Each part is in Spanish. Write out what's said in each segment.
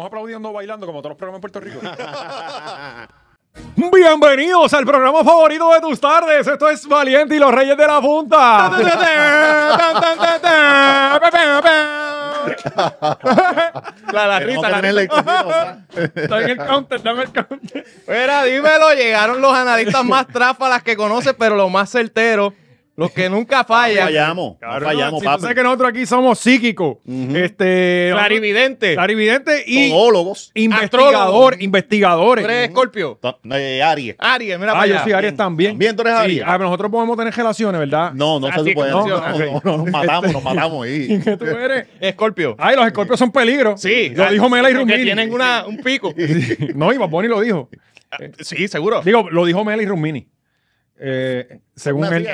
estamos aplaudiendo bailando como todos los programas en Puerto Rico. Bienvenidos al programa favorito de tus tardes. Esto es Valiente y los Reyes de la Punta. la, la risa, en el counter, dame el counter. Mira, dímelo, llegaron los analistas más tráfalas que conoces, pero lo más certero. Los que nunca fallan. fallamos, fallamos, si sabes que nosotros aquí somos psíquicos, este, clarividentes. clarividente y Todólogos. investigador, investigadores. ¿Tú eres Escorpio? Mm-hmm. Eh, Aries. Aries, mira Ah, yo sí Aries mm. también. También tú eres Aries. Ah, nosotros podemos tener relaciones, ¿verdad? No, no se ah, supone. no, no, nos matamos, nos matamos. Y... ¿Qué tú eres? Escorpio. Ay, los escorpios son peligros. Sí. Lo dijo Mela y Rumini. tienen una, un pico. no, y Bonnie lo dijo. Sí, seguro. Digo, lo dijo Mela y Rumini. Eh, según el,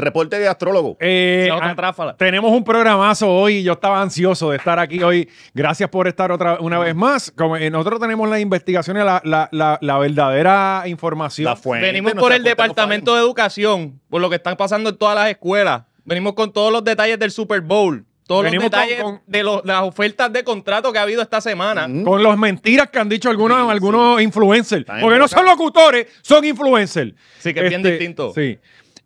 reporte de astrólogo. Eh, ah, tenemos un programazo hoy. Yo estaba ansioso de estar aquí hoy. Gracias por estar otra una vez más. Como, eh, nosotros tenemos las investigaciones, la, la, verdadera información. Venimos por el Departamento de Educación, por lo que están pasando en todas las escuelas. Venimos con todos los detalles del Super Bowl todos los detalles de, las ofertas de contrato que ha habido esta semana. Con las mentiras que han dicho algunos, algunos influencers. porque no son locutores, son influencers. Sí, que es bien este, distinto. Sí.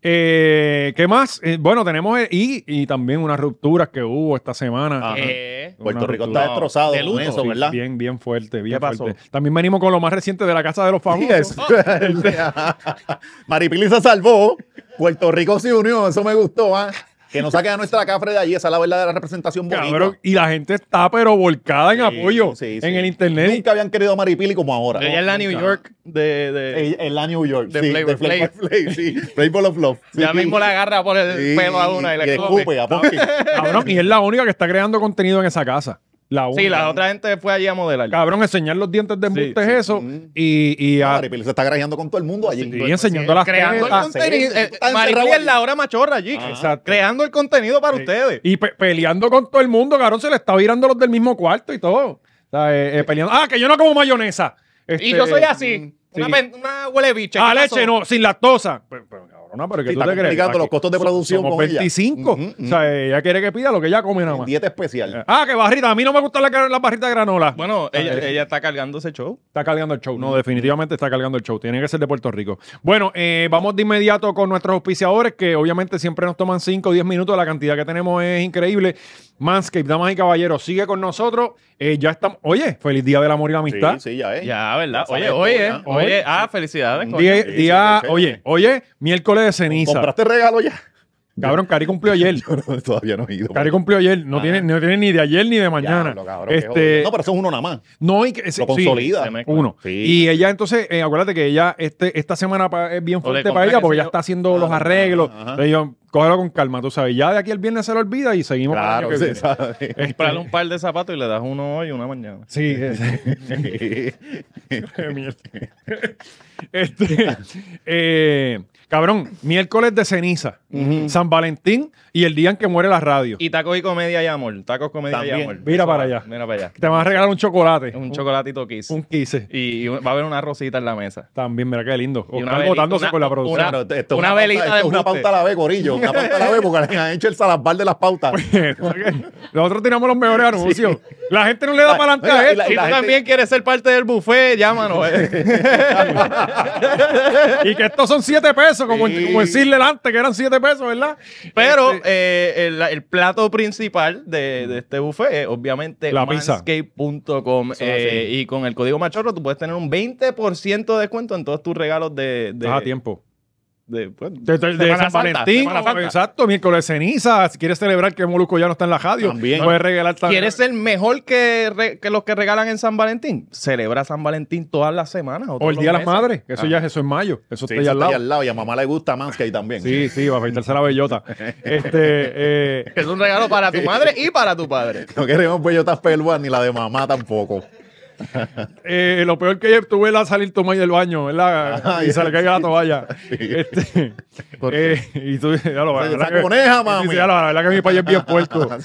Eh, ¿Qué más? Eh, bueno, tenemos eh, y, también unas rupturas que hubo esta semana. Puerto Rico está destrozado ¿verdad? Bien, bien fuerte, bien También venimos con lo más reciente de la Casa de los Famosos. Maripili se salvó, Puerto Rico se unió, eso me gustó. ¿ah? Que nos saquen a nuestra cafre de allí, esa es la la representación bonita. y la gente está pero volcada en apoyo en el internet. Nunca habían querido a Maripili como ahora. Ella es la New York de... de ella es la New York, de Flavor, Play. sí. Flavor of Love. Ya mismo la agarra por el pelo a una y la escupe. y es la única que está creando contenido en esa casa. Sí, la otra gente fue allí a modelar. Cabrón, enseñar los dientes de embuste eso. Mm. Y, y a... se está grajeando con todo el mundo allí. y enseñando las creando el ah, eh, es la hora machorra allí. Exacto. Creando el contenido para ustedes. Y peleando con todo el mundo, cabrón. Se le está virando los del mismo cuarto y todo. Eh, eh, ah, que yo no como mayonesa. y yo este, soy así. Mm, una, una huele bicha. Ah, leche, no, sin lactosa. Pues, pues, cabrona, pero que te los costos de producción con Ella. O sea, ella quiere que pida lo que ella come nada más. Dieta especial. Eh, ah, que barrita. A mí no me gustan las la barritas de granola. Bueno, ah, ella, está cargando ese show. Está cargando el show. No, definitivamente está cargando el show. Tiene que ser de Puerto Rico. Bueno, eh, vamos de inmediato con nuestros auspiciadores, que obviamente siempre nos toman 5 o 10 minutos. La cantidad que tenemos es increíble. Manscape, damas y caballeros, sigue con nosotros. Eh, ya estamos. Oye, feliz día del amor y la amistad. Sí, sí, ya es. Ya, ¿verdad? oye, oye, oye, Ah, felicidades. Día, oye, oye, miércoles de ceniza. ¿Compraste regalo ya? Cabrón, Cari cumplió ayer. todavía no he ido. Cari cumplió ayer. Ah. No, tiene, ni de ayer ni de mañana. este, no, pero eso es uno nada más. No, y que, lo consolida. uno. Y ella entonces, eh, acuérdate que ella este, esta semana es bien fuerte para ella porque ya está haciendo los ah, arreglos cógelo con calma, tú sabes. Ya de aquí el viernes se lo olvida y seguimos. Claro, que sí, sabes. Este, Comprarle un par de zapatos y le das uno hoy y una mañana. Sí, sí. este, eh, Cabrón, miércoles de ceniza, San Valentín y el día en que muere la radio. Y tacos y comedia y amor. Tacos, comedia y amor. Mira para allá. Mira para allá. Te van a regalar un chocolate. Un, chocolatito quise. Un quise. Y, va a haber una rosita en la mesa. También, mira qué lindo. Y botándose con la producción. una- Claro, una pauta- velita de una pauta a la B, gorillo. Una pauta a la B porque le han hecho el salazbar de las pautas. Pues, Nosotros tiramos los mejores anuncios. La gente no le da ah, para adelante a esto. Si tú también quieres ser parte del buffet, llámanos. Eh. y que estos son siete pesos, como, decirle antes que eran siete pesos, ¿verdad? Pero este- eh, el, plato principal de, este buffet es obviamente manscape.com eh, y con el código machorro tú puedes tener un 20% de descuento en todos tus regalos de... de... tiempo de, pues, San Valentín. Exacto, miércoles ceniza. Si quieres celebrar que Moluco ya no está en la radio, también. puedes regalar también. ¿Quieres ser mejor que, los que regalan en San Valentín? Celebra San Valentín todas las semanas. O, el Día de las Madres, eso ah. ya es eso en mayo. Eso, está, al lado. Y a mamá le gusta ahí también. Sí, sí, va a afeitarse la bellota. este, eh, Es un regalo para tu madre y para tu padre. No queremos bellotas peluas ni la de mamá tampoco. Eh, lo peor que yo tuve era salir tomar el baño, ¿verdad? y sale se le la toalla. Este, eh, y tú, ya lo vas. La coneja, mami. Dice, ya lo, la verdad que mi país es bien puerto.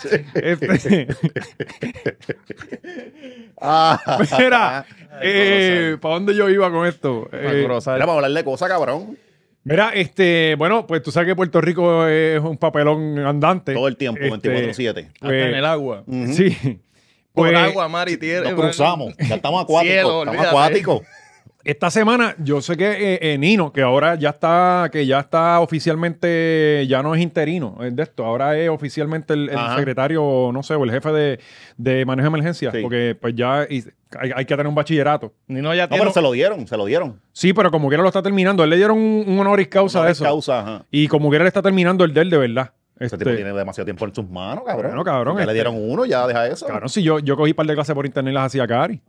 Ah, este, ah. mira, eh, ¿para dónde yo iba con esto? Eh, era para hablar de cosas, cabrón. Mira, este, bueno, pues tú sabes que Puerto Rico es un papelón andante. Todo el tiempo, 24-7. Este, Hasta en el agua. Sí. Por pues, agua, mar y tierra. cruzamos. Ya estamos acuáticos. estamos acuáticos. Esta semana, yo sé que eh, eh, Nino, que ahora ya está, que ya está oficialmente, ya no es interino de esto, ahora es oficialmente el, secretario, no sé, o el jefe de, de manejo de emergencia, porque pues ya hay, que tener un bachillerato. Nino No, pero se lo dieron, se lo dieron. Sí, pero como quiera lo está terminando, él le dieron un, honoris causa de eso. Y como quiera le está terminando el del de verdad. Este, tipo tiene demasiado tiempo en sus manos, cabrón. no cabrón. Ya le este, dieron uno, ya deja eso. Cabrón, si yo, yo cogí un par de clases por internet y las hacía cari.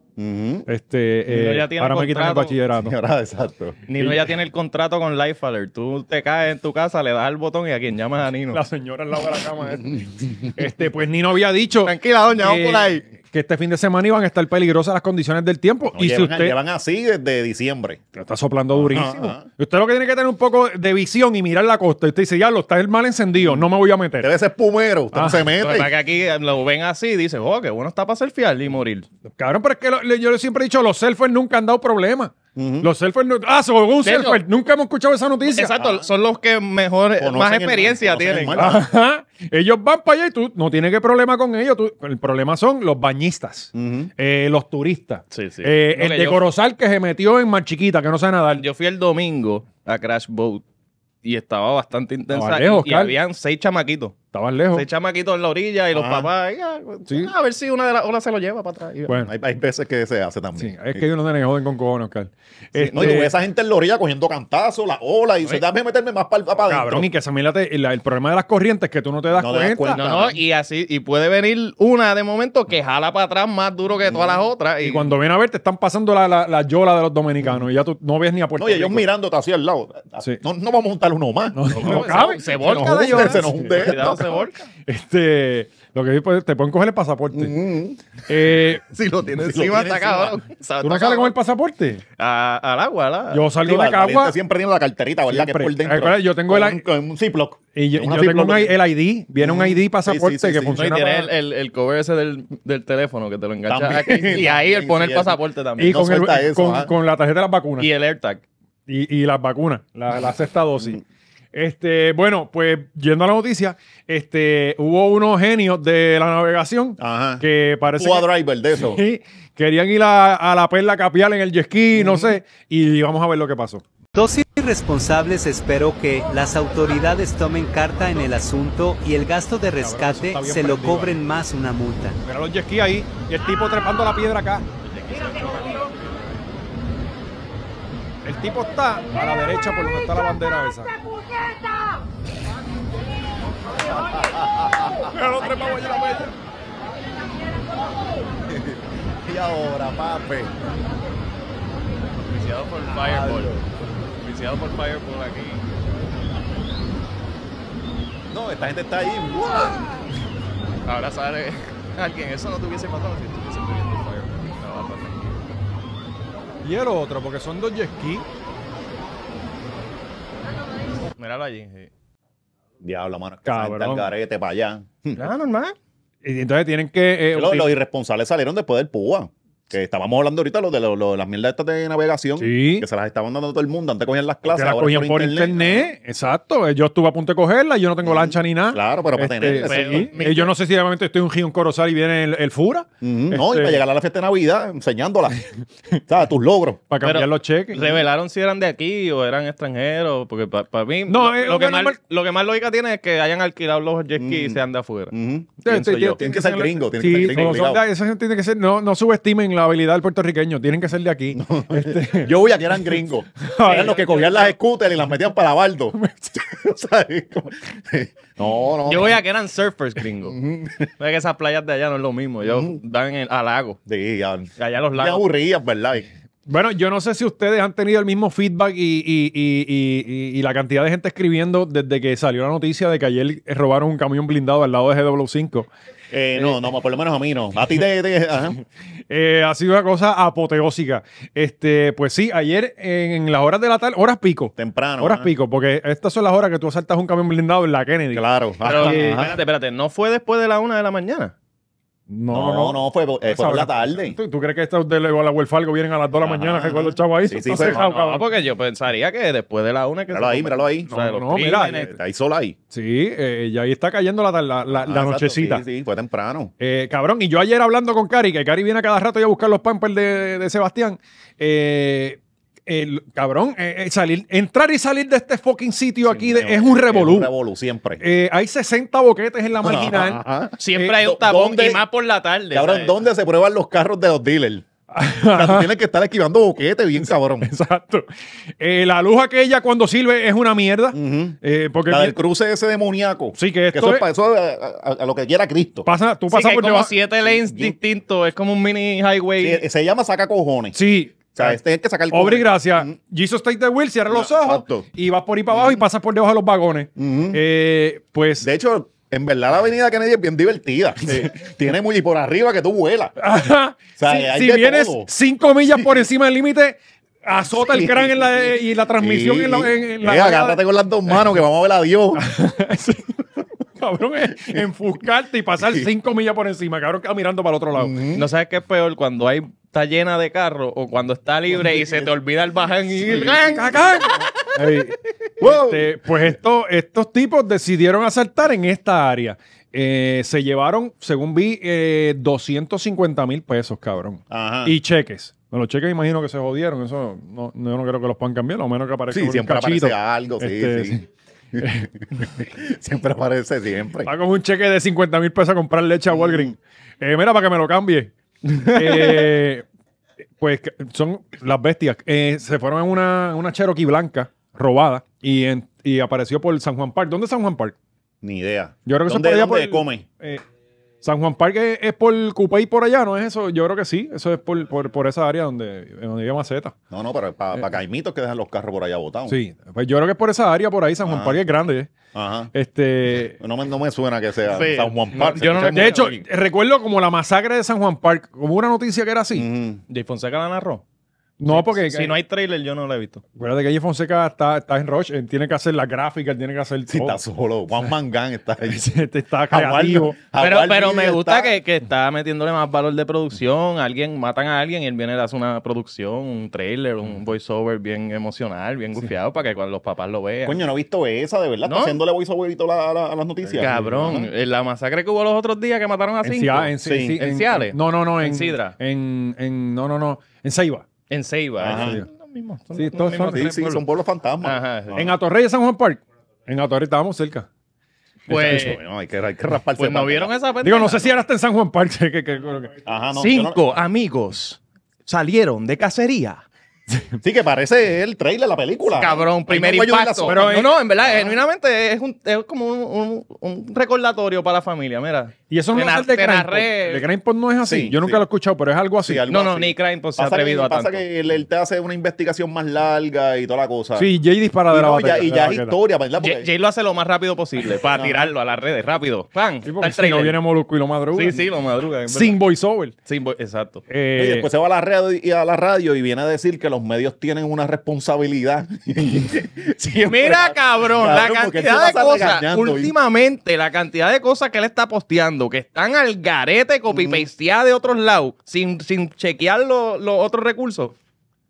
este, eh, ahora me quitan el bachillerato. exacto. Nino ya tiene el contrato con Life Alert. Tú te caes en tu casa, le das al botón y a quien llamas a Nino. La señora al lado de la cama. Eh. este, pues Nino había dicho. Tranquila, doña, vamos por ahí que este fin de semana iban a estar peligrosas las condiciones del tiempo. y llevan, si usted, llevan así desde diciembre. Está soplando durísimo. Usted lo que tiene que tener un poco de visión y mirar la costa. y Usted dice, ya lo está el mal encendido, no me voy a meter. Debe ser pumero, usted no ah, se mete. que aquí lo ven así y dicen, oh, qué bueno está para fiel y morir. Cabrón, pero es que yo siempre he dicho, los selfies nunca han dado problemas. Los surfers. ah, Nunca hemos escuchado esa noticia. Exacto, son los que mejor, más experiencia tienen. Ellos van para allá y tú no tienes que problema con ellos. el problema son los bañistas, eh, los turistas. Eh, el de Corozal que se metió en chiquita, que no sabe nadar. Yo fui el domingo a Crash Boat y estaba bastante intensa. y, y habían seis chamaquitos. Estaban lejos. se chamaquito en la orilla y los papás. Ah, a ver si una de las olas se lo lleva para atrás. Bueno. Hay, veces que se hace también. es que ellos no se joden con cojones, no, y tú ves a esa gente en la orilla cogiendo cantazos, la ola, y da déjame meterme más para adentro. cabrón, y que esa el problema de las corrientes es que tú no te das cuenta. No, y así, y puede venir una de momento que jala para atrás más duro que todas las mm. otras. Y, cuando viene a ver, te están pasando la, yola de los dominicanos mm. y ya tú no ves ni a puerta No, y ellos mirándote hacia al lado. No, vamos a juntar uno más. No, se, volca Se nos hunde, este, lo que pues, te pueden coger el pasaporte. eh, si lo tienes si encima, está cabrón. ¿Tú no sales con el pasaporte? al agua, la. Yo salgo sí, de Siempre tiene la carterita, ¿verdad? Siempre. Que por dentro. yo tengo el un, Ziploc. Y yo, tengo el ID. Viene un ID pasaporte que funciona. Y tiene el, el, cover ese del, del, teléfono que te lo engancha aquí. Y ahí el poner el pasaporte también. Y con, el, con, con, la tarjeta de las vacunas. Y el AirTag. Y, y las vacunas, la, la sexta dosis. Este, bueno, pues yendo a la noticia, este, hubo unos genios de la navegación que parece. driver de eso. querían ir a, la perla capial en el yesquí, no sé, y vamos a ver lo que pasó. Dos irresponsables espero que las autoridades tomen carta en el asunto y el gasto de rescate se lo cobren más una multa. pero los ahí el tipo trepando la piedra acá el tipo está a la derecha por donde está la bandera esa. y ahora, papi. Viciado por Fireball. Viciado por Fireball aquí. No, esta gente está ahí. Ahora sale alguien. Eso no tuviese hubiese matado. ¿sí? Y el otro, porque son dos jet Míralo allí. Diablo, mano. Es que te garete para allá. Claro, ah, normal. Y entonces tienen que. Eh, los, los, irresponsables salieron después del púa. Que estábamos hablando ahorita lo de, las mierdas estas de navegación. Que se las estaban dando a todo el mundo. Antes cogían las clases. las por, internet. Exacto. Eh, yo estuve a punto de cogerla. Yo no tengo lancha ni nada. Claro, pero para tener. Este, eh, yo no sé si realmente estoy un un corozal y viene el, Fura. No, y este, para llegar a la fiesta de Navidad enseñándola. ¿Sabes? Tus logros. Para cambiar los cheques. Revelaron si eran de aquí o eran extranjeros. Porque para mí. No, lo, que más, lo que más lógica tiene es que hayan alquilado los jet skis y se de afuera. Este, Tienen que ser gringos. Tienen que ser gringos. Esa gente tiene que ser. No subestimen la habilidad del puertorriqueño, tienen que ser de aquí. Este, yo voy a que eran gringos. Eran los que cogían las scooters y las metían para baldo. no, no. Yo voy a que eran surfers gringos. esas playas de allá no es lo mismo. Ellos dan en- al lago. Sí, Allá los lagos. ¿verdad? Bueno, yo no sé si ustedes han tenido el mismo feedback y, y la cantidad de gente escribiendo desde que salió la noticia de que ayer robaron un camión blindado al lado de GW5. Eh, no, no, por lo menos a mí no. A ti te. Eh, ha sido una cosa apoteósica. Este, pues sí, ayer en las horas de la tarde, horas pico. Temprano. Horas pico, porque estas son las horas que tú asaltas un camión blindado en la Kennedy. Claro. Eh, espérate, espérate, ¿no fue después de la una de la mañana? No, no, no, fue, eh, por la tarde. ¿Tú, crees que estos de la algo ah, vienen a las 2 de la mañana recuerdo los chavos ahí? Sí, sí, porque yo pensaría que después de la 1 que Míralo ahí, míralo ahí. No, no, mira, eh, ahí sola ahí. Sí, eh, ya ahí está cayendo la, la, ah, nochecita. sí, sí, fue temprano. Eh, cabrón, y yo ayer hablando con Cari, que Cari viene cada rato a buscar los pampers de, de Sebastián. Eh, cabrón, eh, eh, entrar y salir de este fucking sitio aquí es un revolú. un revolú, siempre. Eh, hay 60 boquetes en la marginal. Siempre hay un tabón y más por la tarde. Cabrón, ¿dónde se prueban los carros de los dealers? tienes que estar esquivando boquetes bien cabrón. Exacto. la luz aquella cuando sirve es una mierda. porque la cruce ese demoníaco. Sí, que, esto eso es, a, lo que quiera Cristo. Pasa, tú pasas por como siete lanes distintos. Es como un mini highway. se llama saca cojones. Sí, sea, eh, este que sacar y gracia. Jesus take cierra los ojos y vas por ahí para abajo y pasas por debajo de los vagones. Eh, pues. De hecho, en verdad la avenida Kennedy es bien divertida. Tiene muy por arriba que tú vuelas. si, vienes cinco millas por encima del límite, azota el crán y la transmisión en la, en, eh, con las dos manos que vamos a ver a Dios. cabrón, es enfuscarte y pasar cinco millas por encima, cabrón, que mirando para el otro lado. No sabes qué es peor cuando hay está llena de carro o cuando está libre y se te olvida el baján y este, pues esto, estos tipos decidieron asaltar en esta área. Eh, se llevaron, según vi, eh, 250 mil pesos, cabrón. Y cheques. los cheques imagino que se jodieron. Eso no, no, yo no creo que los puedan cambiar, a menos que aparezca siempre aparece algo, este, siempre aparece, siempre. Va con un cheque de 50 mil pesos a comprar leche a mm. Walgreens. Eh, mira, para que me lo cambie. Eh, pues son las bestias. Eh, se fueron en una, una Cherokee blanca robada y, apareció por San Juan Park. ¿Dónde es San Juan Park? Ni idea. Yo creo que ¿Dónde, ¿dónde San Juan Park es, por Cupay por allá, ¿no es eso? Yo creo que sí, eso es por, esa área donde, donde vive Maceta. No, no, pero para eh, Caimitos que dejan los carros por allá botados. Sí, pues yo creo que es por esa área, por ahí San Juan ah. Park es grande. ¿eh? Ajá. Este, no, me, suena que sea San Juan Park. de hecho, recuerdo como la masacre de San Juan Park, como una noticia que era así. Uh ¿De Fonseca la narró? No, porque. Si, no hay trailer, yo no lo he visto. de que Jay Fonseca está, en Rush. tiene que hacer la gráfica, tiene que hacer. Sí, está solo. Juan Mangán está ahí. Este está Pero, me gusta Que, está metiéndole más valor de producción. Alguien matan a alguien y él viene y hace una producción, un trailer, un mm. voiceover bien emocional, bien gufiado, para que cuando los papás lo vean. Coño, no he visto esa, de verdad. Está haciéndole voiceover y las noticias. Cabrón. en La masacre que hubo los otros días que mataron a cinco. En, en, Ciales. No, no, no. En, Sidra. En, no, no, no. En Ceiba. En Ceiba. ¿eh? Son los mismos. Son sí, los todos son, tres sí, sí, son pueblos fantasmas. Ajá, sí. En Atorrey de San Juan Park. En Atorrey estábamos cerca. Pues, bueno, hay, que, hay que rasparse. Pues vieron esa pendeja. Digo, no sé si era hasta en San Juan Park. que- que- que- que- Ajá, no, no- Cinco amigos salieron de cacería Sí, que parece el trailer de la película. Cabrón, primer impacto. Pero eh, no, no, en verdad, ah. genuinamente es, un, es como un, un, recordatorio para la familia, mira. Y eso no es de crime. de crime no es así. Yo nunca lo he escuchado, pero es algo así. no, no, ni crime. se ha atrevido a tanto. Pasa que él, te hace una investigación más larga y toda la cosa. Sí, Jay dispara de la batería Y ya es historia, ¿verdad? Jay, lo hace lo más rápido posible para tirarlo a las redes, rápido. ¡Pam! si no viene Molusco y lo madruga. Sí, sí, lo madruga. Sin voiceover. Sin Exacto. Eh, y después se va a la y a la radio y viene a decir que lo los medios tienen una responsabilidad. Mira, cabrón, la cantidad de cosas, últimamente, la cantidad de cosas que él está posteando, que están al garete, copy pasteada de otros lados, sin, chequear los otros recursos.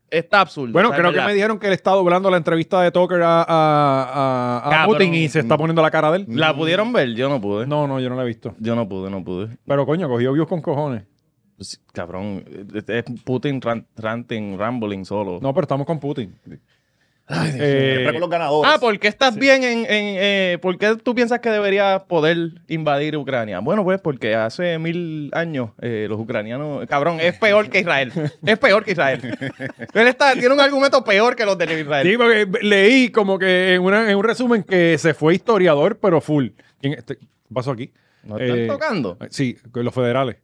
Está absurdo. Bueno, creo que me dijeron que le está doblando la entrevista de Tucker a, a Putin y se está poniendo la cara de él. ¿La pudieron ver? Yo no pude. No, no, yo no la he visto. Yo no pude, no pude. Pero coño, cogió views con cojones. Pues, cabrón, es Putin ranting, rambling solo. No, pero estamos con Putin. Ay, eh, con los ganadores. Ah, ¿por qué estás bien en... en eh, ¿Por qué tú piensas que debería poder invadir Ucrania? Bueno, pues porque hace mil años eh, los ucranianos... Cabrón, es peor que Israel. es peor que Israel. Él tiene un argumento peor que los de Israel. Sí, porque leí como que en, un resumen que se fue historiador, pero full. Este? pasó aquí? ¿No están tocando? Sí, los federales.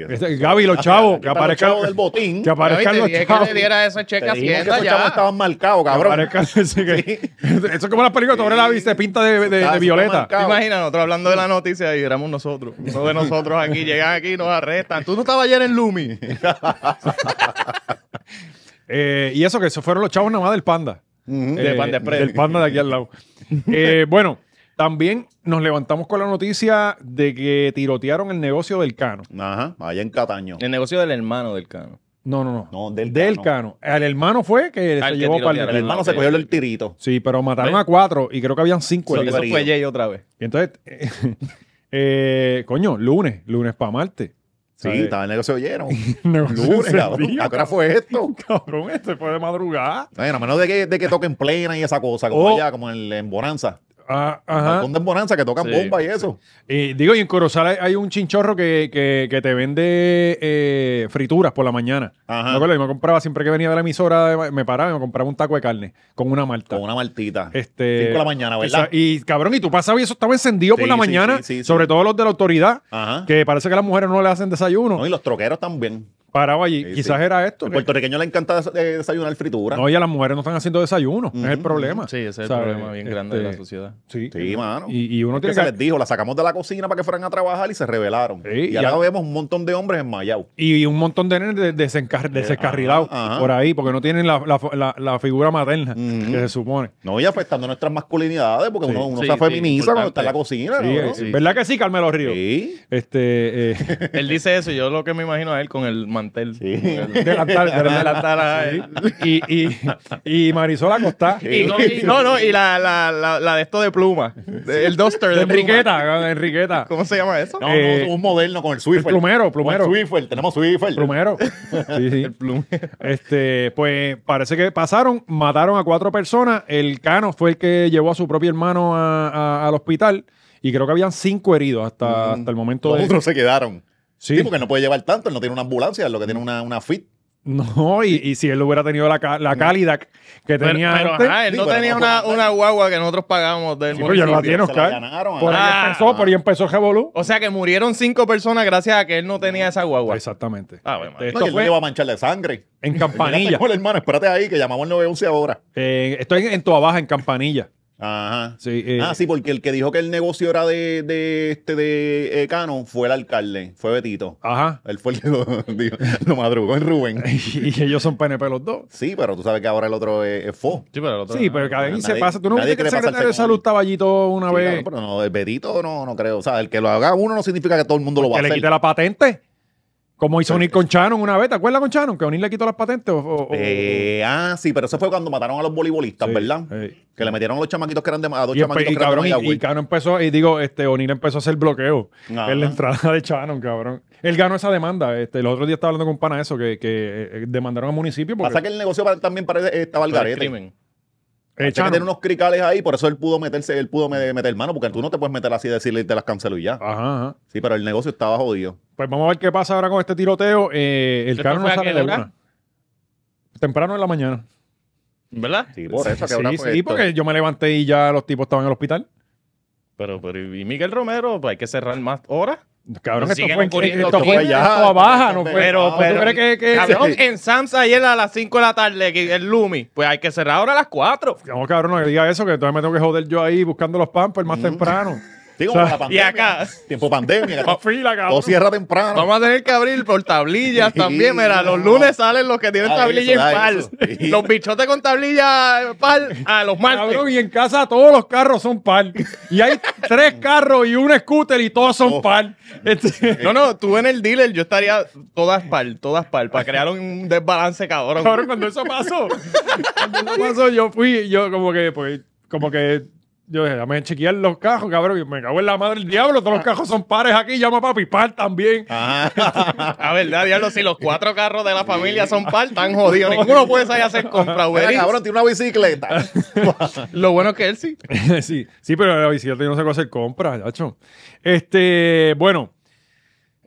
Gabi este, Gaby, los ah, chavos, que aparezcan. Los chavos del botín. Que aparezcan los chavos. que le diera ese cheque a Hacienda ya. chavos estaban marcados, cabrón. Eso es como las películas, tú la viste pinta de, de, violeta. Imagina, nosotros hablando de la noticia y éramos nosotros. Uno de nosotros aquí, llegan aquí y nos arrestan. Tú no estabas ayer en Lumi. Eh, y eso, que esos fueron los chavos nada más del panda. Eh, el Panda Del Panda de aquí al lado. Eh, bueno. También nos levantamos con la noticia de que tirotearon el negocio del Cano. Ajá, allá en Cataño. El negocio del hermano del Cano. No, no, no. No, del, del Cano. El hermano fue que se llevó para el... el hermano se cogió el tirito. Sí, pero pues, mataron a cuatro y creo que habían cinco. So, eso, fue Jay otra vez. Y entonces, eh, coño, lunes, lunes para martes. Sí, estaba en el negocio oyeron. Lunes, cabrón. fue esto? Cabrón, este fue de madrugada. Bueno, a menos de que, de que toquen plena y esa cosa, como oh. allá, como en, en Bonanza con ah, ajá. Bonanza que tocan bomba y eso. Y digo, y en Corozal hay, un chinchorro que, que, te vende eh, frituras por la mañana. Ajá. Me, me compraba siempre que venía de la emisora, me paraba y me compraba un taco de carne con una malta. Con una maltita. Este, de la mañana, ¿verdad? y cabrón, y tú pasabas y eso estaba encendido por la mañana, sobre todo los de la autoridad, que parece que las mujeres no le hacen desayuno. No, y los troqueros también parado allí. Quizás era esto. El puertorriqueño le encanta eh, desayunar fritura. No, y a las mujeres no están haciendo desayuno. Es el problema. Sí, ese es el problema bien grande de la este, sociedad. Sí, sí mano. Y, uno tiene que... se les dijo, la sacamos de la cocina para que fueran a trabajar y se rebelaron. y ahora vemos un montón de hombres en Y un montón de nenes desencar eh, desencarrilados por ahí porque no tienen la, figura materna que se supone. No, y afectando nuestras masculinidades porque uno, uno se cuando está en la cocina. ¿no? Eh, ¿Verdad que sí, Carmelo Río? Sí. Este, Él dice eso y yo lo que me imagino a él con el Y, y, y Marisol Acosta. no, no, y la, la, la, de esto de pluma. el Duster de, Enriqueta, ah, Enriqueta. ¿Cómo se llama eso? Eh, un modelo con el Swiffer. plumero, plumero. tenemos Swiffer. Plumero. Este, pues parece que pasaron, mataron a cuatro personas. El Cano fue el que llevó a su propio hermano al hospital y creo que habían cinco heridos hasta, el momento. de... otros se quedaron. Sí. porque no puede llevar tanto, él no tiene una ambulancia, es lo que tiene una, una fit. No, y, y si él hubiera tenido la, la que tenía pero, él no tenía una, guagua que nosotros pagamos del sí, pero ya la tiene, Oscar. por, ahí empezó, por ahí empezó, Revolú. O sea que murieron cinco personas gracias a que él no tenía esa guagua. Exactamente. Ah, este, esto no, fue... él a mancharle sangre. En Campanilla. hermano, espérate ahí que llamamos el 911 ahora. Eh, estoy en, en Baja, en Campanilla. Ajá. Sí, eh, ah, sí, porque el que dijo que el negocio era de, de este de eh, Cano fue el alcalde, fue Betito. Ajá. Él fue el que lo, madrugó en Rubén. y, que ellos son PNP los dos. Sí, pero tú sabes que ahora el otro es, FO. Sí, pero el otro. Sí, pero cada vez se pasa. Tú no viste que el secretario de salud estaba allí todo una vez. Claro, pero no, Betito no, no creo. O sea, el que lo haga uno no significa que todo el mundo pues lo va a hacer. Que le quite la patente. Como hizo O'Neill con Shannon una vez, ¿te acuerdas con Shannon? Que O'Neill le quitó las patentes. Eh, ah, sí, pero eso fue cuando mataron a los voleibolistas, ¿verdad? Que le metieron a los chamaquitos que eran a dos y chamaquitos que cabrón, y, empezó, y digo, este, O'Neill empezó a hacer bloqueo en la entrada de Shannon, cabrón. Él ganó esa demanda. Este, el otro día estaba hablando con pana eso, que, eh, demandaron al municipio. Pasa que el negocio también parece, estaba al garete que tener unos cricales ahí, por eso él pudo meterse, él pudo meter mano, porque tú no te puedes meter así y decirle te las cancelo y ya. Ajá, Sí, pero el negocio estaba jodido. Pues vamos a ver qué pasa ahora con este tiroteo. Eh, el carro no sale de una. Temprano en la mañana. ¿Verdad? Sí, por eso sí, porque yo me levanté y ya los tipos estaban en el hospital. Pero, pero, ¿y Miguel Romero? Pues hay que cerrar más horas. Cabrón, esto fue, ocurriendo. Esto allá. no fue. Pero, pero, que, cabrón, en Sams ayer a las 5 de la tarde, el Lumi, pues hay que cerrar ahora a las 4. No, cabrón, no diga eso, que todavía me tengo que joder yo ahí buscando los pampers más mm. temprano. Y acá. Tiempo pandemia. o cierra temprano. Vamos a tener que abrir por tablillas también. Mira, los lunes salen los que tienen ah, tablillas en ah, par, Los bichotes con tablilla par a los martes. y en casa todos los carros son par. Y hay tres carros y un scooter y todos son oh. pal par. Este, no, no, tú en el dealer yo estaría todas par, todas par, para crear un desbalance cabrón. Cabrón, cuando eso pasó, cuando eso pasó yo fui, yo como que, pues, como que yo dije, dame chequear los cajos, cabrón. me cago en la madre del diablo, todos los ah. cajos son pares aquí, llama papi, par también. Ah, a verdad, diablo, si los cuatro carros de la familia son par, tan jodidos. Ninguno puede salir a hacer compras. güey. Cabrón, tiene una bicicleta. Lo bueno es que él sí. sí. Sí, pero la bicicleta no sé cómo hacer compras, Este, bueno.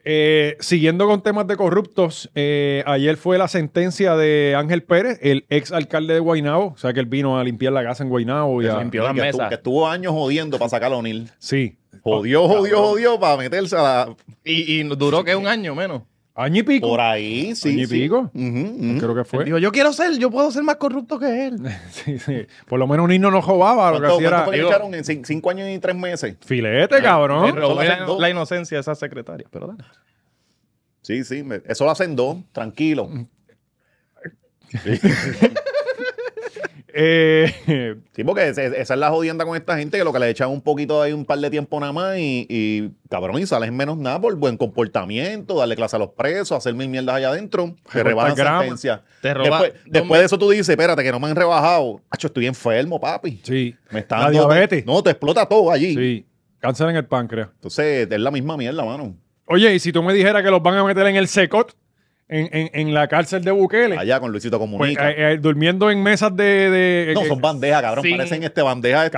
Eh, siguiendo con temas de corruptos, eh, ayer fue la sentencia de Ángel Pérez, el ex alcalde de Guaynabo, o sea que él vino a limpiar la casa en Guaynabo y a, limpió la mesa, Estuvo, que estuvo años jodiendo para sacar a O'Neill. Sí. Jodió, ah, jodió, jodió para meterse a la... Y, y duró que un año menos. Año y pico. Por ahí, sí. Año y pico. Creo que fue. yo quiero ser, yo puedo ser más corrupto que él. sí, sí. Por lo menos un himno no robaba. Lo que hacía era, echaron en cinco años y tres meses? Filete, ah, cabrón. la, inocencia de esa secretaria, pero Sí, sí. eso lo hacen dos, tranquilo. Mm. Eh, sí, porque esa es la jodienda con esta gente que lo que le echan un poquito ahí un par de tiempo nada más y, cabrón, y sales menos nada por buen comportamiento, darle clase a los presos, hacer mil mierdas allá adentro, te rebajan sentencia. Te después, de eso tú dices, espérate, que no me han rebajado. Hacho, estoy enfermo, papi. Sí. Me está la diabetes. No, te explota todo allí. Sí. Cáncer en el páncreas. Entonces, es la misma mierda, mano. Oye, y si tú me dijeras que los van a meter en el secot en, la cárcel de Bukele. Allá con Luisito pues, Comunica. Eh, eh, durmiendo en mesas de. Eh, no, son bandejas, cabrón. Parecen este bandeja. Este,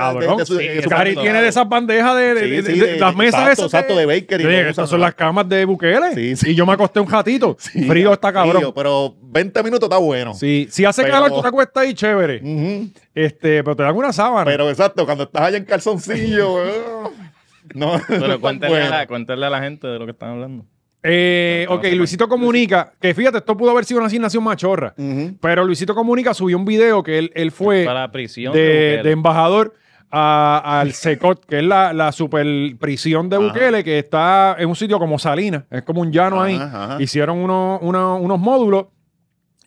de, cabrón tiene de esas bandejas de. las mesas esas. de Baker. Y esas son las camas de Bukele. Sí, y yo me acosté un ratito. frío está cabrón. pero 20 minutos está bueno. Sí, si hace calor, tú te acuestas ahí chévere. este, pero te dan una sábana. Pero exacto, cuando estás allá en calzoncillo. no, pero cuéntale, cuéntale a la gente de lo que están hablando. Eh, ok, Luisito Comunica, que fíjate, esto pudo haber sido una asignación machorra, pero Luisito Comunica subió un video que él, fue de, embajador al Secot, que es la, la super prisión de Bukele, que está en un sitio como Salinas, es como un llano ahí. Hicieron unos módulos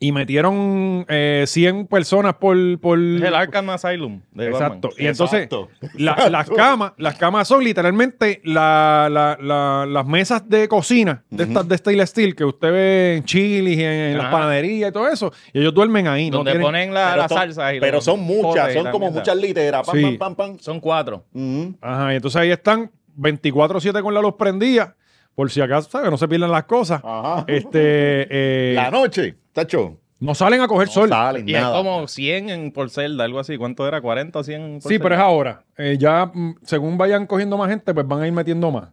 y metieron 100 eh, personas por, por... el Arkham Asylum Exacto. Y entonces las camas las camas son literalmente las mesas de cocina de estas de Steel Steel que usted ve en chilis, en, en las panaderías y todo eso. Y ellos duermen ahí. Donde no ponen la, salsa. Y pero son muchas, son como muchas literas. Pam, pam, pam, Son cuatro. Ajá, y entonces ahí están 24-7 con la luz prendida por si acaso, ¿sabes? No se pierdan las cosas. Ajá. Este, eh, la noche, tacho. No salen a coger sol. Salen, y es como 100 en por celda, algo así. ¿Cuánto era? ¿40 o 100 por Sí, pero es ahora. Eh, ya, mm, según vayan cogiendo más gente, pues van a ir metiendo más.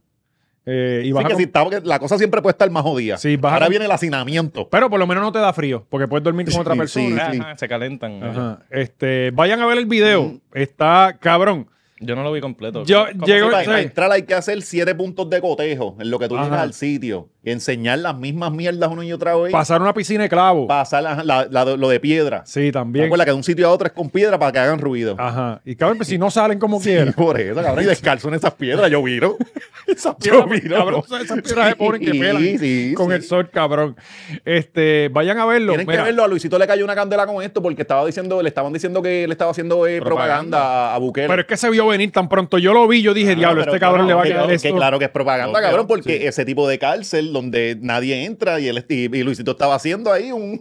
Eh, sí, que la cosa siempre puede estar más jodida. Sí, Ahora viene el hacinamiento. Pero por lo menos no te da frío, porque puedes dormir con otra persona. Sí, se calentan. Ajá. Este, vayan a ver el video. Mm. Está cabrón. Yo no lo vi completo. Yo llego, para entrar hay que hacer siete puntos de cotejo en lo que tú llegas al sitio enseñar las mismas mierdas uno y otra vez. Pasar una piscina de clavo. Pasar la, lo de piedra. Sí, también. La que de un sitio a otro es con piedra para que hagan ruido. Ajá. Y cabrón, pues, si no salen como sí, por eso, cabrón. Y descalzo en esas piedras, yo viro. yo viro. Cabrón, esas piedras se ponen que pelan. con el sol, cabrón. Este, vayan a verlo. Tienen que verlo. A Luisito le cayó una candela con esto porque estaba diciendo, le estaban diciendo que le estaba haciendo eh, propaganda. a Bukele. Pero es que se vio venir tan pronto. Yo lo vi, yo dije, ah, diablo, este cabrón le va a quedar Que claro que es propaganda, cabrón, porque ese tipo de cárcel donde nadie entra y, y, Luisito estaba haciendo ahí un,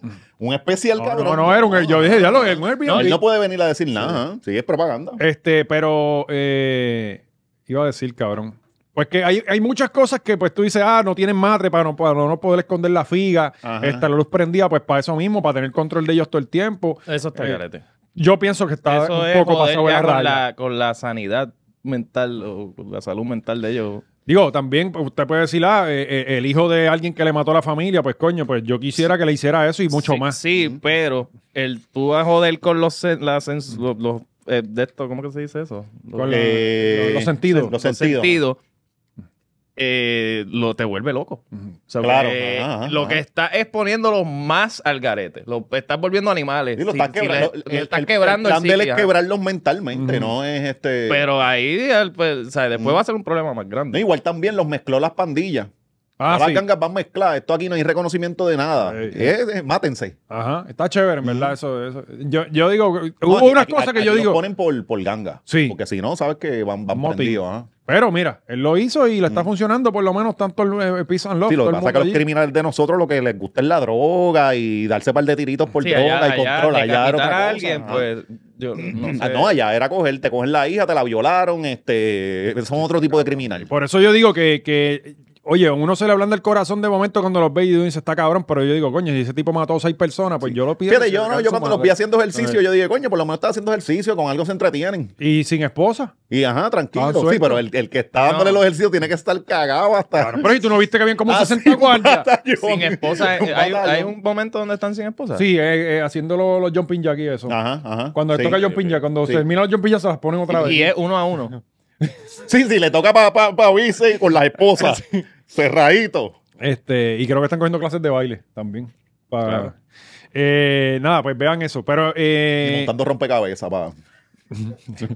especial no, cabrón. No, no, era un, yo dije, ya lo es No, no puede venir a decir nada, sí, es propaganda. Este, pero eh, iba a decir, cabrón. Pues que hay, hay, muchas cosas que pues tú dices, ah, no tienen madre para no, poder esconder la figa, esta la luz prendida, pues para eso mismo, para tener control de ellos todo el tiempo. Eso está eh, Yo pienso que está un poco pasado de la, con la sanidad mental o la salud mental de ellos. Digo, también usted puede decir, ah, eh, eh, el hijo de alguien que le mató a la familia, pues coño, pues yo quisiera que le hiciera eso y mucho más. Sí, pero el, tú vas a joder con los, las, los, eh, de esto, ¿cómo que se dice eso? Los, los, sentidos. Los, sentidos eh, lo, te vuelve loco. claro. Ah, ah, lo ah. que está es más al garete. Lo está volviendo animales. y lo estás quebrando. el, es quebrarlos mentalmente, no es este. Pero ahí, pues, después va a ser un problema más grande. igual también los mezcló las pandillas. Ah, las gangas van mezcladas. Esto aquí no hay reconocimiento de nada. Eh, eh, mátense. Ajá. Está chévere, en verdad. Eso, Yo, digo, hubo unas cosas que yo digo. ponen por, por ganga. Sí. Porque si no, sabes que van, van prendidos. Pero mira, él lo hizo y le está funcionando por lo menos tanto eh, el, los. piso lo que pasa es que los criminales de nosotros lo que les gusta es la droga y darse par de tiritos por droga y controlar era alguien, pues, ah, no, allá era coger, te cogen la hija, te la violaron, este, son otro tipo de criminal. Por eso yo digo que, que oye, uno se le hablan del corazón de momento cuando los ve y dice, está cabrón, pero yo digo, coño, si ese tipo mató a seis personas, pues yo lo pido. yo no, yo cuando los vi haciendo ejercicio, eh. yo dije, coño, por lo menos está haciendo ejercicio, con algo se entretienen. Y sin esposa. Y ajá, tranquilo. sí, pero el, el, que está dándole los ejercicios tiene que estar cagado hasta. pero y tú no viste que bien como se 60 guardias. Sin esposa. Eh, hay, un momento donde están sin esposa. Sí, eh, haciendo los, jumping jack y eso. Ajá, ajá. Cuando le toca jumping jack, cuando se terminan los jumping jack se las ponen otra vez. Y es uno a uno. sí, sí, le toca para pa, con las esposas. Cerradito. Este, y creo que están cogiendo clases de baile también. Para... Eh, nada, pues vean eso. Pero. Eh... montando rompecabezas para.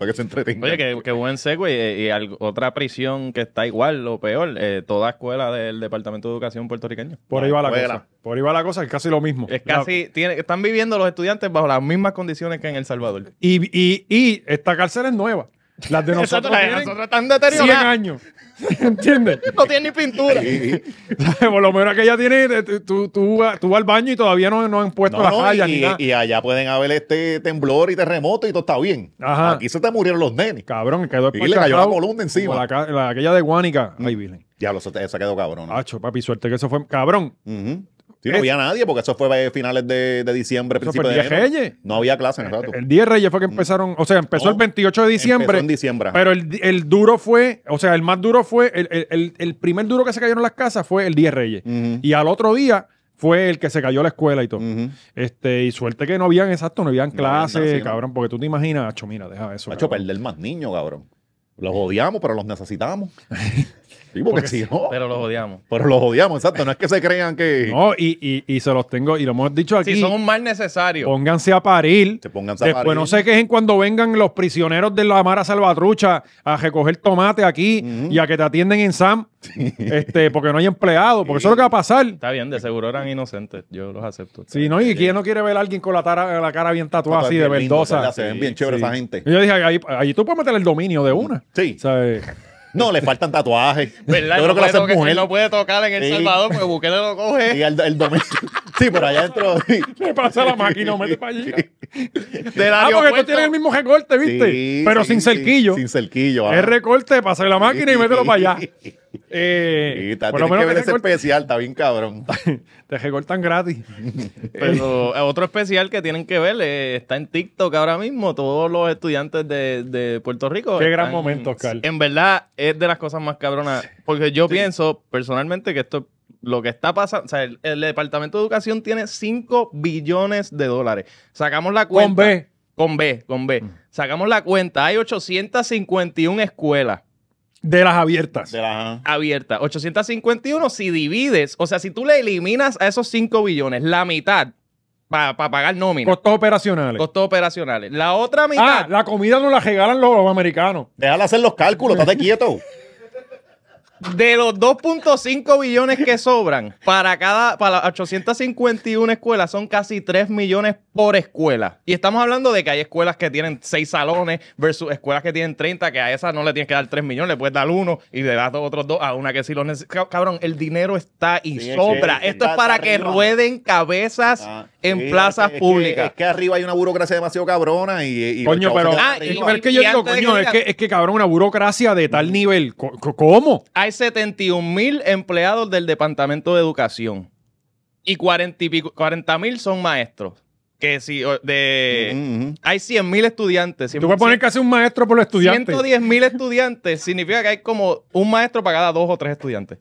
que se entretenga. Oye, que, buen segue. Eh, y, otra prisión que está igual o peor, eh, toda escuela del Departamento de Educación puertorriqueño. Por ahí va la cosa. Por ahí va la cosa, es casi lo mismo. Es casi, tiene, están viviendo los estudiantes bajo las mismas condiciones que en El Salvador. y esta cárcel es nueva. Las de nosotros, están deterioradas. 100 años. ¿Entiendes? no tiene ni pintura. Por lo menos aquella tiene. Eh, tú, tú, tú vas al baño y todavía no, no han puesto la falla y, ni nada. Y allá pueden haber este temblor y terremoto y todo está bien. Ajá. Aquí se te murieron los nenes. Cabrón, quedó Y le cayó la columna encima. aquella de Guánica. Ahí Ay, Ya, lo, esa quedó cabrón. Acho, papi, suerte que eso fue. Cabrón. Sí, no había nadie, porque eso fue finales de, de diciembre, principio de enero. Reyes. No había clases en el eh, rato. 10 Reyes fue que mm. empezaron, o sea, empezó el 28 de diciembre. en diciembre. Pero el, duro fue, o sea, el más duro fue, el, primer duro que se cayeron las casas fue el 10 Reyes. Y al otro día fue el que se cayó la escuela y todo. este, y suerte que no habían, exacto, no habían clases, cabrón, porque tú te imaginas, Hacho, mira, deja eso. Hacho, perder más niños, cabrón. Los odiamos, pero los necesitamos. Pero los odiamos. Pero los odiamos, exacto. No es que se crean que. No, y, se los tengo, y lo hemos dicho aquí. Si son un mal necesario. Pónganse a parir. Se pongan Después a parir. no se quejen cuando vengan los prisioneros de la Mara Salvatrucha a recoger tomate aquí y a que te atienden en SAM. Este, porque no hay empleado, porque eso es lo que va a pasar. Está bien, de seguro eran inocentes, yo los acepto. Sí, no, y quién no quiere ver a alguien con la, cara bien tatuada así de verdosa. Se ven bien chéveres esa gente. yo dije, ahí, ahí, tú puedes meter el dominio de una. Sí. ¿sabes? No, le faltan tatuajes. ¿Verdad? Yo creo que lo hace mujer. No puede tocar en El Salvador porque Bukele lo coge. Y el, el domingo. Sí, por allá adentro. Le pasa la máquina, mete para allá. ah, porque tú tienes el mismo recorte, ¿viste? Sí, Pero sin cerquillo. Sin cerquillo. El recorte, pasa la máquina y mételo para allá. Eh, por lo menos que ver ese especial, está bien cabrón. Te recortan gratis. Pero eh. otro especial que tienen que ver eh, está en TikTok ahora mismo. Todos los estudiantes de, Puerto Rico. Qué gran momento, Carl. En verdad, es de las cosas más cabronas. Porque yo pienso personalmente que esto lo que está pasando, o sea, el, Departamento de Educación tiene 5 billones de dólares. Sacamos la cuenta. Con B. Con B, con B. Mm. Sacamos la cuenta. Hay 851 escuelas. De las abiertas. De las abiertas. 851, si divides, o sea, si tú le eliminas a esos 5 billones la mitad para pagar nómina. Costos operacionales. Costos operacionales. La otra ah, mitad. Ah, la comida no la regalan los, americanos. Déjala hacer los cálculos, estate quieto de los 2.5 billones que sobran para cada para 851 escuelas son casi 3 millones por escuela. Y estamos hablando de que hay escuelas que tienen 6 salones versus escuelas que tienen 30, que a esas no le tienes que dar 3 millones, le puedes dar uno y le das otros dos a una que sí lo necesita. Cabrón, el dinero está y sobra. Esto es para que rueden cabezas. Ah en plazas públicas. es que arriba hay una burocracia demasiado cabrona y... Pues coño, ah, pero, es que yo cabrón, una burocracia de tal mm. nivel. ¿Cómo? Hay 71 mil empleados del Departamento de Educación y 40 mil son maestros. Que si de, mm, mm, hay 100 mil estudiantes. Tú puedes poner casi un maestro por los estudiantes. 110 mil estudiantes significa que hay como un maestro para cada dos o tres estudiantes.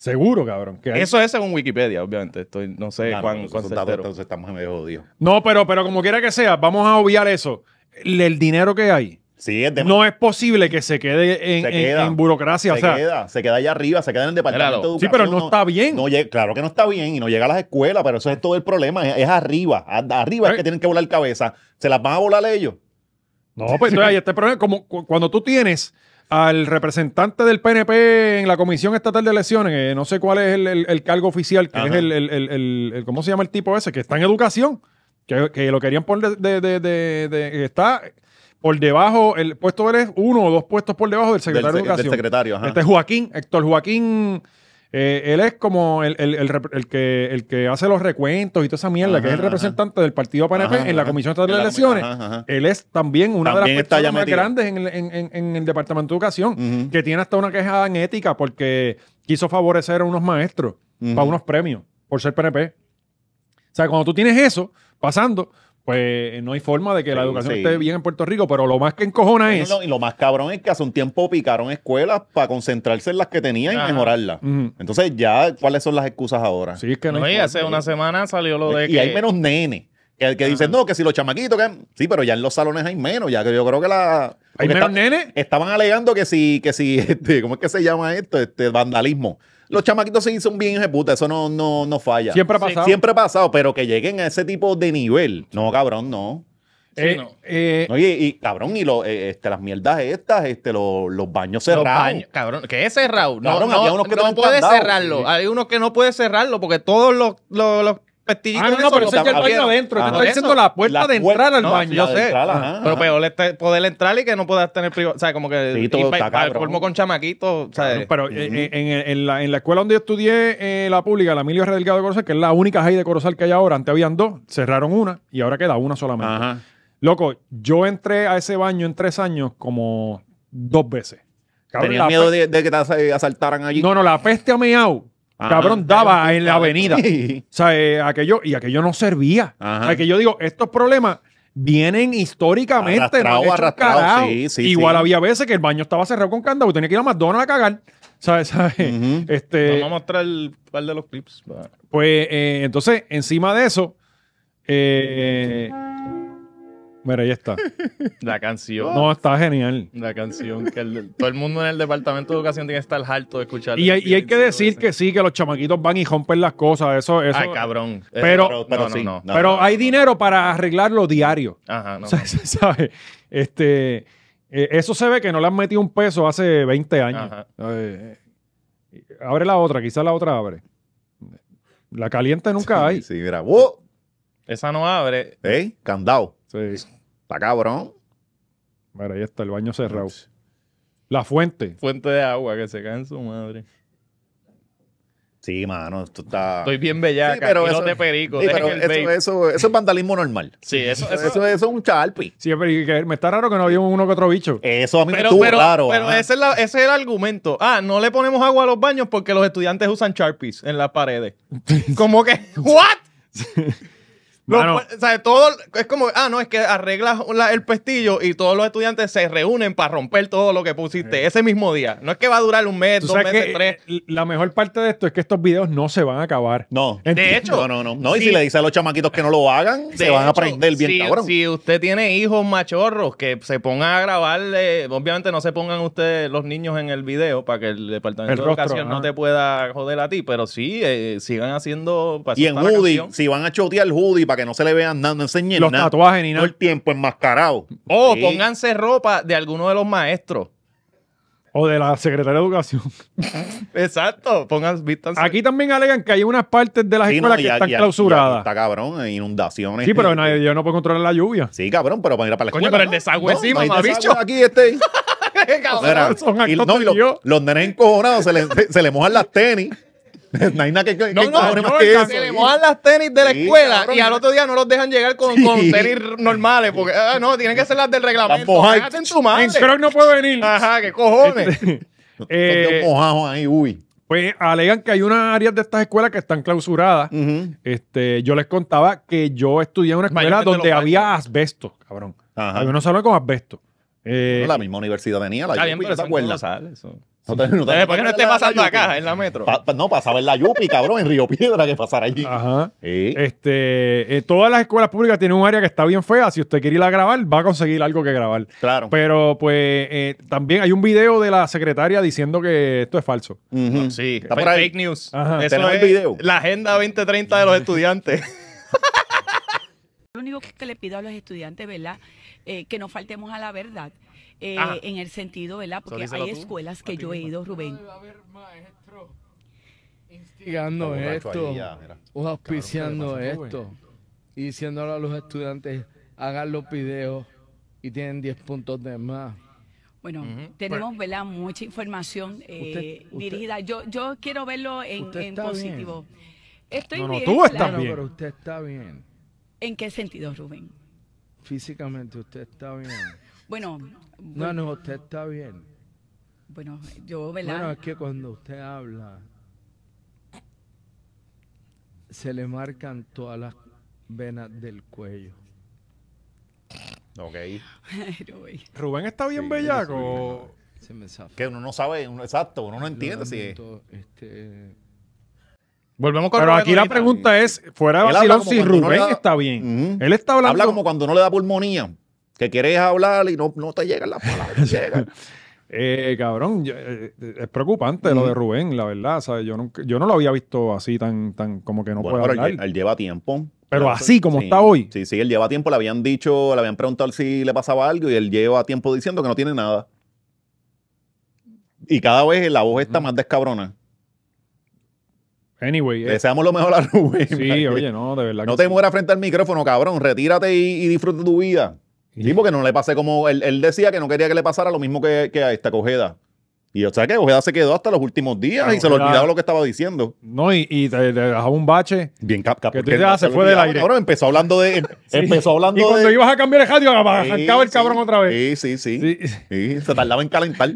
Seguro, cabrón. Eso es según Wikipedia, obviamente. no sé cuánto cuán, entonces estamos medio jodidos. No, pero, pero como quiera que sea, vamos a obviar eso. El, dinero que hay. Sí, No es posible que se quede en, burocracia. Se queda, se allá arriba, se queda en el departamento de educación. Sí, pero no, está bien. No, claro que no está bien y no llega a las escuelas, pero eso es todo el problema. Es, arriba. arriba es que tienen que volar cabeza. Se las van a volar ellos. No, pues entonces ahí este problema. Como cuando tú tienes al representante del PNP en la Comisión Estatal de Elecciones, no sé cuál es el, cargo oficial, que es el, ¿cómo se llama el tipo ese? Que está en educación, que, lo querían poner de, de, de, está por debajo, el puesto de es uno o dos puestos por debajo del secretario de Educación. secretario, ajá. Este es Joaquín, Héctor Joaquín eh, él es como el, que, el que hace los recuentos y toda esa mierda, que es el representante del partido PNP en la Comisión Estatal de Elecciones. Él es también una de las personas más grandes en, el Departamento de Educación, que tiene hasta una queja en ética porque quiso favorecer a unos maestros para unos premios por ser PNP. O sea, cuando tú tienes eso pasando, pues no hay forma de que la educación esté bien en Puerto Rico, pero lo más que encojona es... y lo más cabrón es que hace un tiempo picaron escuelas para concentrarse en las que tenían y mejorarlas. Entonces ya, ¿cuáles son las excusas ahora? Sí, es que no, y hace una semana salió lo de que... hay menos nenes. Que, que dicen, no, que si los chamaquitos, que... sí, pero ya en los salones hay menos, ya que yo creo que la... ¿Hay menos nenes? Estaban alegando que si, que si, este, ¿cómo es que se llama esto? Este, vandalismo los chamaquitos hizo son bien puta, eso no, no, no falla. Siempre ha pasado. Siempre ha pasado, pero que lleguen a ese tipo de nivel. No, cabrón, no. Eh, Oye, eh, y cabrón, y eh, este, las mierdas estas, este, los baños cerrados. Los cabrón, que es cerrado. No, había unos que no puede cerrarlo. Hay unos que no puede cerrarlo porque todos los, los Ah, no, pero ese es el baño adentro. que está diciendo la puerta de entrar al baño. Yo sé. Pero peor poder entrar y que no puedas tener privado. O sea, como que. Formo con chamaquitos. Pero en la escuela donde yo estudié, eh, la pública, la Emilio Redelgado de Corozal, que es la única high de Corozal que hay ahora. Antes habían dos, cerraron una y ahora queda una solamente. Loco, yo entré a ese baño en tres años como dos veces. ¿Tenías miedo de, que te asaltaran allí? No, no, la peste a meao Cabrón, daba en la avenida. O sea, eh, aquello, y aquello no servía. Ajá. O que yo digo, estos problemas vienen históricamente. sí, sí, Igual había veces que el baño estaba cerrado con candado y tenía que ir a McDonald's a cagar. ¿Sabes? este, vamos a mostrar el par de los clips. Pues eh, entonces, encima de eso, eh, Mira, ahí está. La canción. No, está genial. La canción. Que todo el mundo en el departamento de educación tiene que estar harto de escuchar. Y hay, hay que decir que sí, que los chamaquitos van y rompen las cosas. Eso, eso. Ay, cabrón. Eh, pero, pero, pero hay dinero para arreglarlo diario. Ajá, no. sabe Este, eh, eso se ve que no le han metido un peso hace 20 años. Ajá. Eh, abre la otra, quizás la otra abre. La caliente nunca hay. Sí, mira. Esa no abre. ¿Eh? Candado. Sí. Está cabrón. Mira, ahí está el baño cerrado. La fuente. Fuente de agua que se cae en su madre. Sí, mano, esto está. Estoy bien bellaca, pero eso, de perico. eso, eso, eso, es vandalismo normal. Sí, eso, eso, es un charpi. Sí, pero me está raro que no había uno que otro bicho. Eso a mí me estuvo raro. Pero ese es, ese el argumento. Ah, no le ponemos agua a los baños porque los estudiantes usan charpis en las paredes. ¿Cómo que? ¿What? todo es como, ah, no, es que arreglas el pestillo y todos los estudiantes se reúnen para romper todo lo que pusiste ese mismo día. No es que va a durar un mes, dos meses, tres. La mejor parte de esto es que estos videos no se van a acabar. No. De hecho. No, no, no. y si le dice a los chamaquitos que no lo hagan, se van a aprender bien si, cabrón. Si usted tiene hijos machorros que se pongan a grabar eh, obviamente no se pongan ustedes los niños en el video para que el departamento de educación no te pueda joder a ti, pero sí, eh, sigan haciendo. Y en hoodie, si van a chotear el hoodie para que no se le vean nada, no enseñen Los nada. tatuajes ni nada. Todo el tiempo enmascarado. O pónganse ropa de alguno de los maestros. O de la secretaria de Educación. Exacto, pónganse. Aquí también alegan que hay unas partes de las escuelas que están clausuradas. está cabrón, inundaciones. Sí, pero nadie, yo no puedo controlar la lluvia. Sí, cabrón, pero para ir a para la escuela. Coño, pero el desagüe sí, bicho. Aquí este. cabrón, son actos y, los, nenes encojonados se se le mojan las tenis. no nada que, no, que se le mojan las tenis de la escuela y al otro día no los dejan llegar con, con tenis normales porque ah, no, tienen que ser las del reglamento. en su madre. En Croc no puede venir. Ajá, qué cojones. Este, eh, ahí, uy. Pues alegan que hay unas áreas de estas escuelas que están clausuradas. Este, yo les contaba que yo estudié en una escuela donde había asbesto, cabrón. Ajá. Había unos salones con asbesto. Eh, la misma universidad venía, la, la bien, pero no eh, ¿Por qué no esté pasando acá, en la metro? no, pasaba en la Yupi, cabrón, en Río Piedra, que pasar allí. Este, eh, todas las escuelas públicas tienen un área que está bien fea. Si usted quiere ir a grabar, va a conseguir algo que grabar. Pero, pues, eh, también hay un video de la secretaria diciendo que esto es falso. sí, está fake news. Eso es el video. la Agenda 2030 de los estudiantes. Lo único que le pido a los estudiantes, ¿verdad? que no faltemos a la verdad. Eh, ah. en el sentido, ¿verdad? Porque hay escuelas que yo he ido, Rubén. instigando esto, auspiciando esto, y diciéndole a los estudiantes, hagan los videos y tienen 10 puntos de más. Bueno, tenemos ¿verdad? mucha información eh, dirigida. yo, yo quiero verlo en, positivo. Estoy no, no, tú bien. Pero usted está bien. ¿En qué sentido, Rubén? Físicamente usted está bien. Bueno, no, no, usted está bien. Bueno, yo, la... Bueno, es que cuando usted habla, se le marcan todas las venas del cuello. Ok. Rubén está bien bellaco. Que uno no sabe, uno- exacto, uno no entiende este, Volvemos Pero aquí la pregunta es, fuera de si Rubén está bien. Él está hablando... Habla como cuando no le da pulmonía que quieres hablar y no, no te llegan las palabras. Eh, cabrón, eh, es preocupante lo de Rubén, la verdad. ¿sabes? Yo, yo no lo había visto así, tan, tan como que no puede hablar. Él, lleva tiempo. Pero así como está hoy. Sí, sí, él lleva tiempo. Le habían dicho, le habían preguntado si le pasaba algo y él lleva tiempo diciendo que no tiene nada. Y cada vez la voz está más descabrona. Anyway. Eh. Deseamos lo mejor a Rubén. Sí, oye, no, de verdad. No te mueras frente al micrófono, cabrón. Retírate y, y disfruta tu vida. Sí, porque no le pasé como. Él, decía que no quería que le pasara lo mismo que, que a esta Cogeda. Y o sea que Cogeda se quedó hasta los últimos días ah, y se le olvidaba lo que estaba diciendo. No, y, y te, dejaba un bache. Bien cap, cap que tú ya se fue del aire. Ahora empezó hablando de. Em, empezó hablando y cuando ibas a cambiar el radio, arrancaba el cabrón otra vez. Sí, sí, sí. sí. se tardaba en calentar.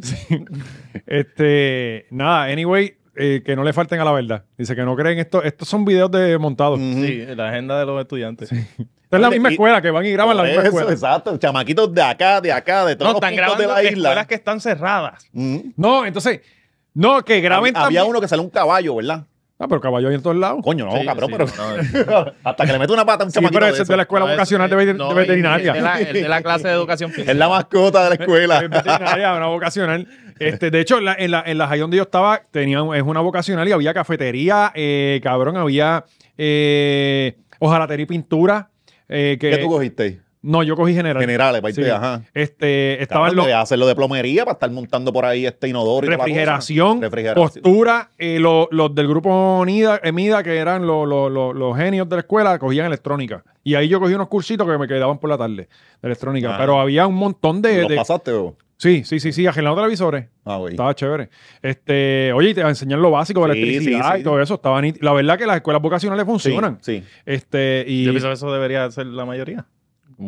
este, nada, anyway, eh, que no le falten a la verdad. Dice que no creen esto. Estos son videos de montados. Sí, la agenda de los estudiantes. Sí es la misma escuela que van y graban la misma escuela. Exacto, chamaquitos de acá, de acá, de todos los están de la isla. escuelas que están cerradas. Mm. No, entonces, no, que graben Había, había uno que sale un caballo, ¿verdad? Ah, pero caballo hay en todos lados. Coño, no, cabrón, pero. hasta que le mete una pata a un sí, chamaquito. Pero ese de, es de la escuela vocacional de, veterinaria. Es la, clase de educación Es la mascota de la escuela. de veterinaria, una vocacional. Este, de hecho, en la, en donde yo estaba, Tenía es una vocacional y había cafetería, eh, cabrón, había eh, y pintura. Eh, ¿Qué tú cogiste? No, yo cogí general. Generales, para ajá. Este, estaban los. hacerlo de plomería para estar montando por ahí este inodoro. Refrigeración, y refrigeración. postura. Eh, los, del grupo Nida, Emida, eh, que eran los, genios de la escuela, cogían electrónica. Y ahí yo cogí unos cursitos que me quedaban por la tarde de electrónica. Ah. Pero había un montón de. pasaste, Sí, sí, sí, sí, otro televisores. Ah, güey. Estaba chévere. Este, oye, y a enseñar lo básico, de electricidad y todo eso. Estaba la verdad que las escuelas vocacionales funcionan. Sí. Este, y... Yo pienso que eso debería ser la mayoría.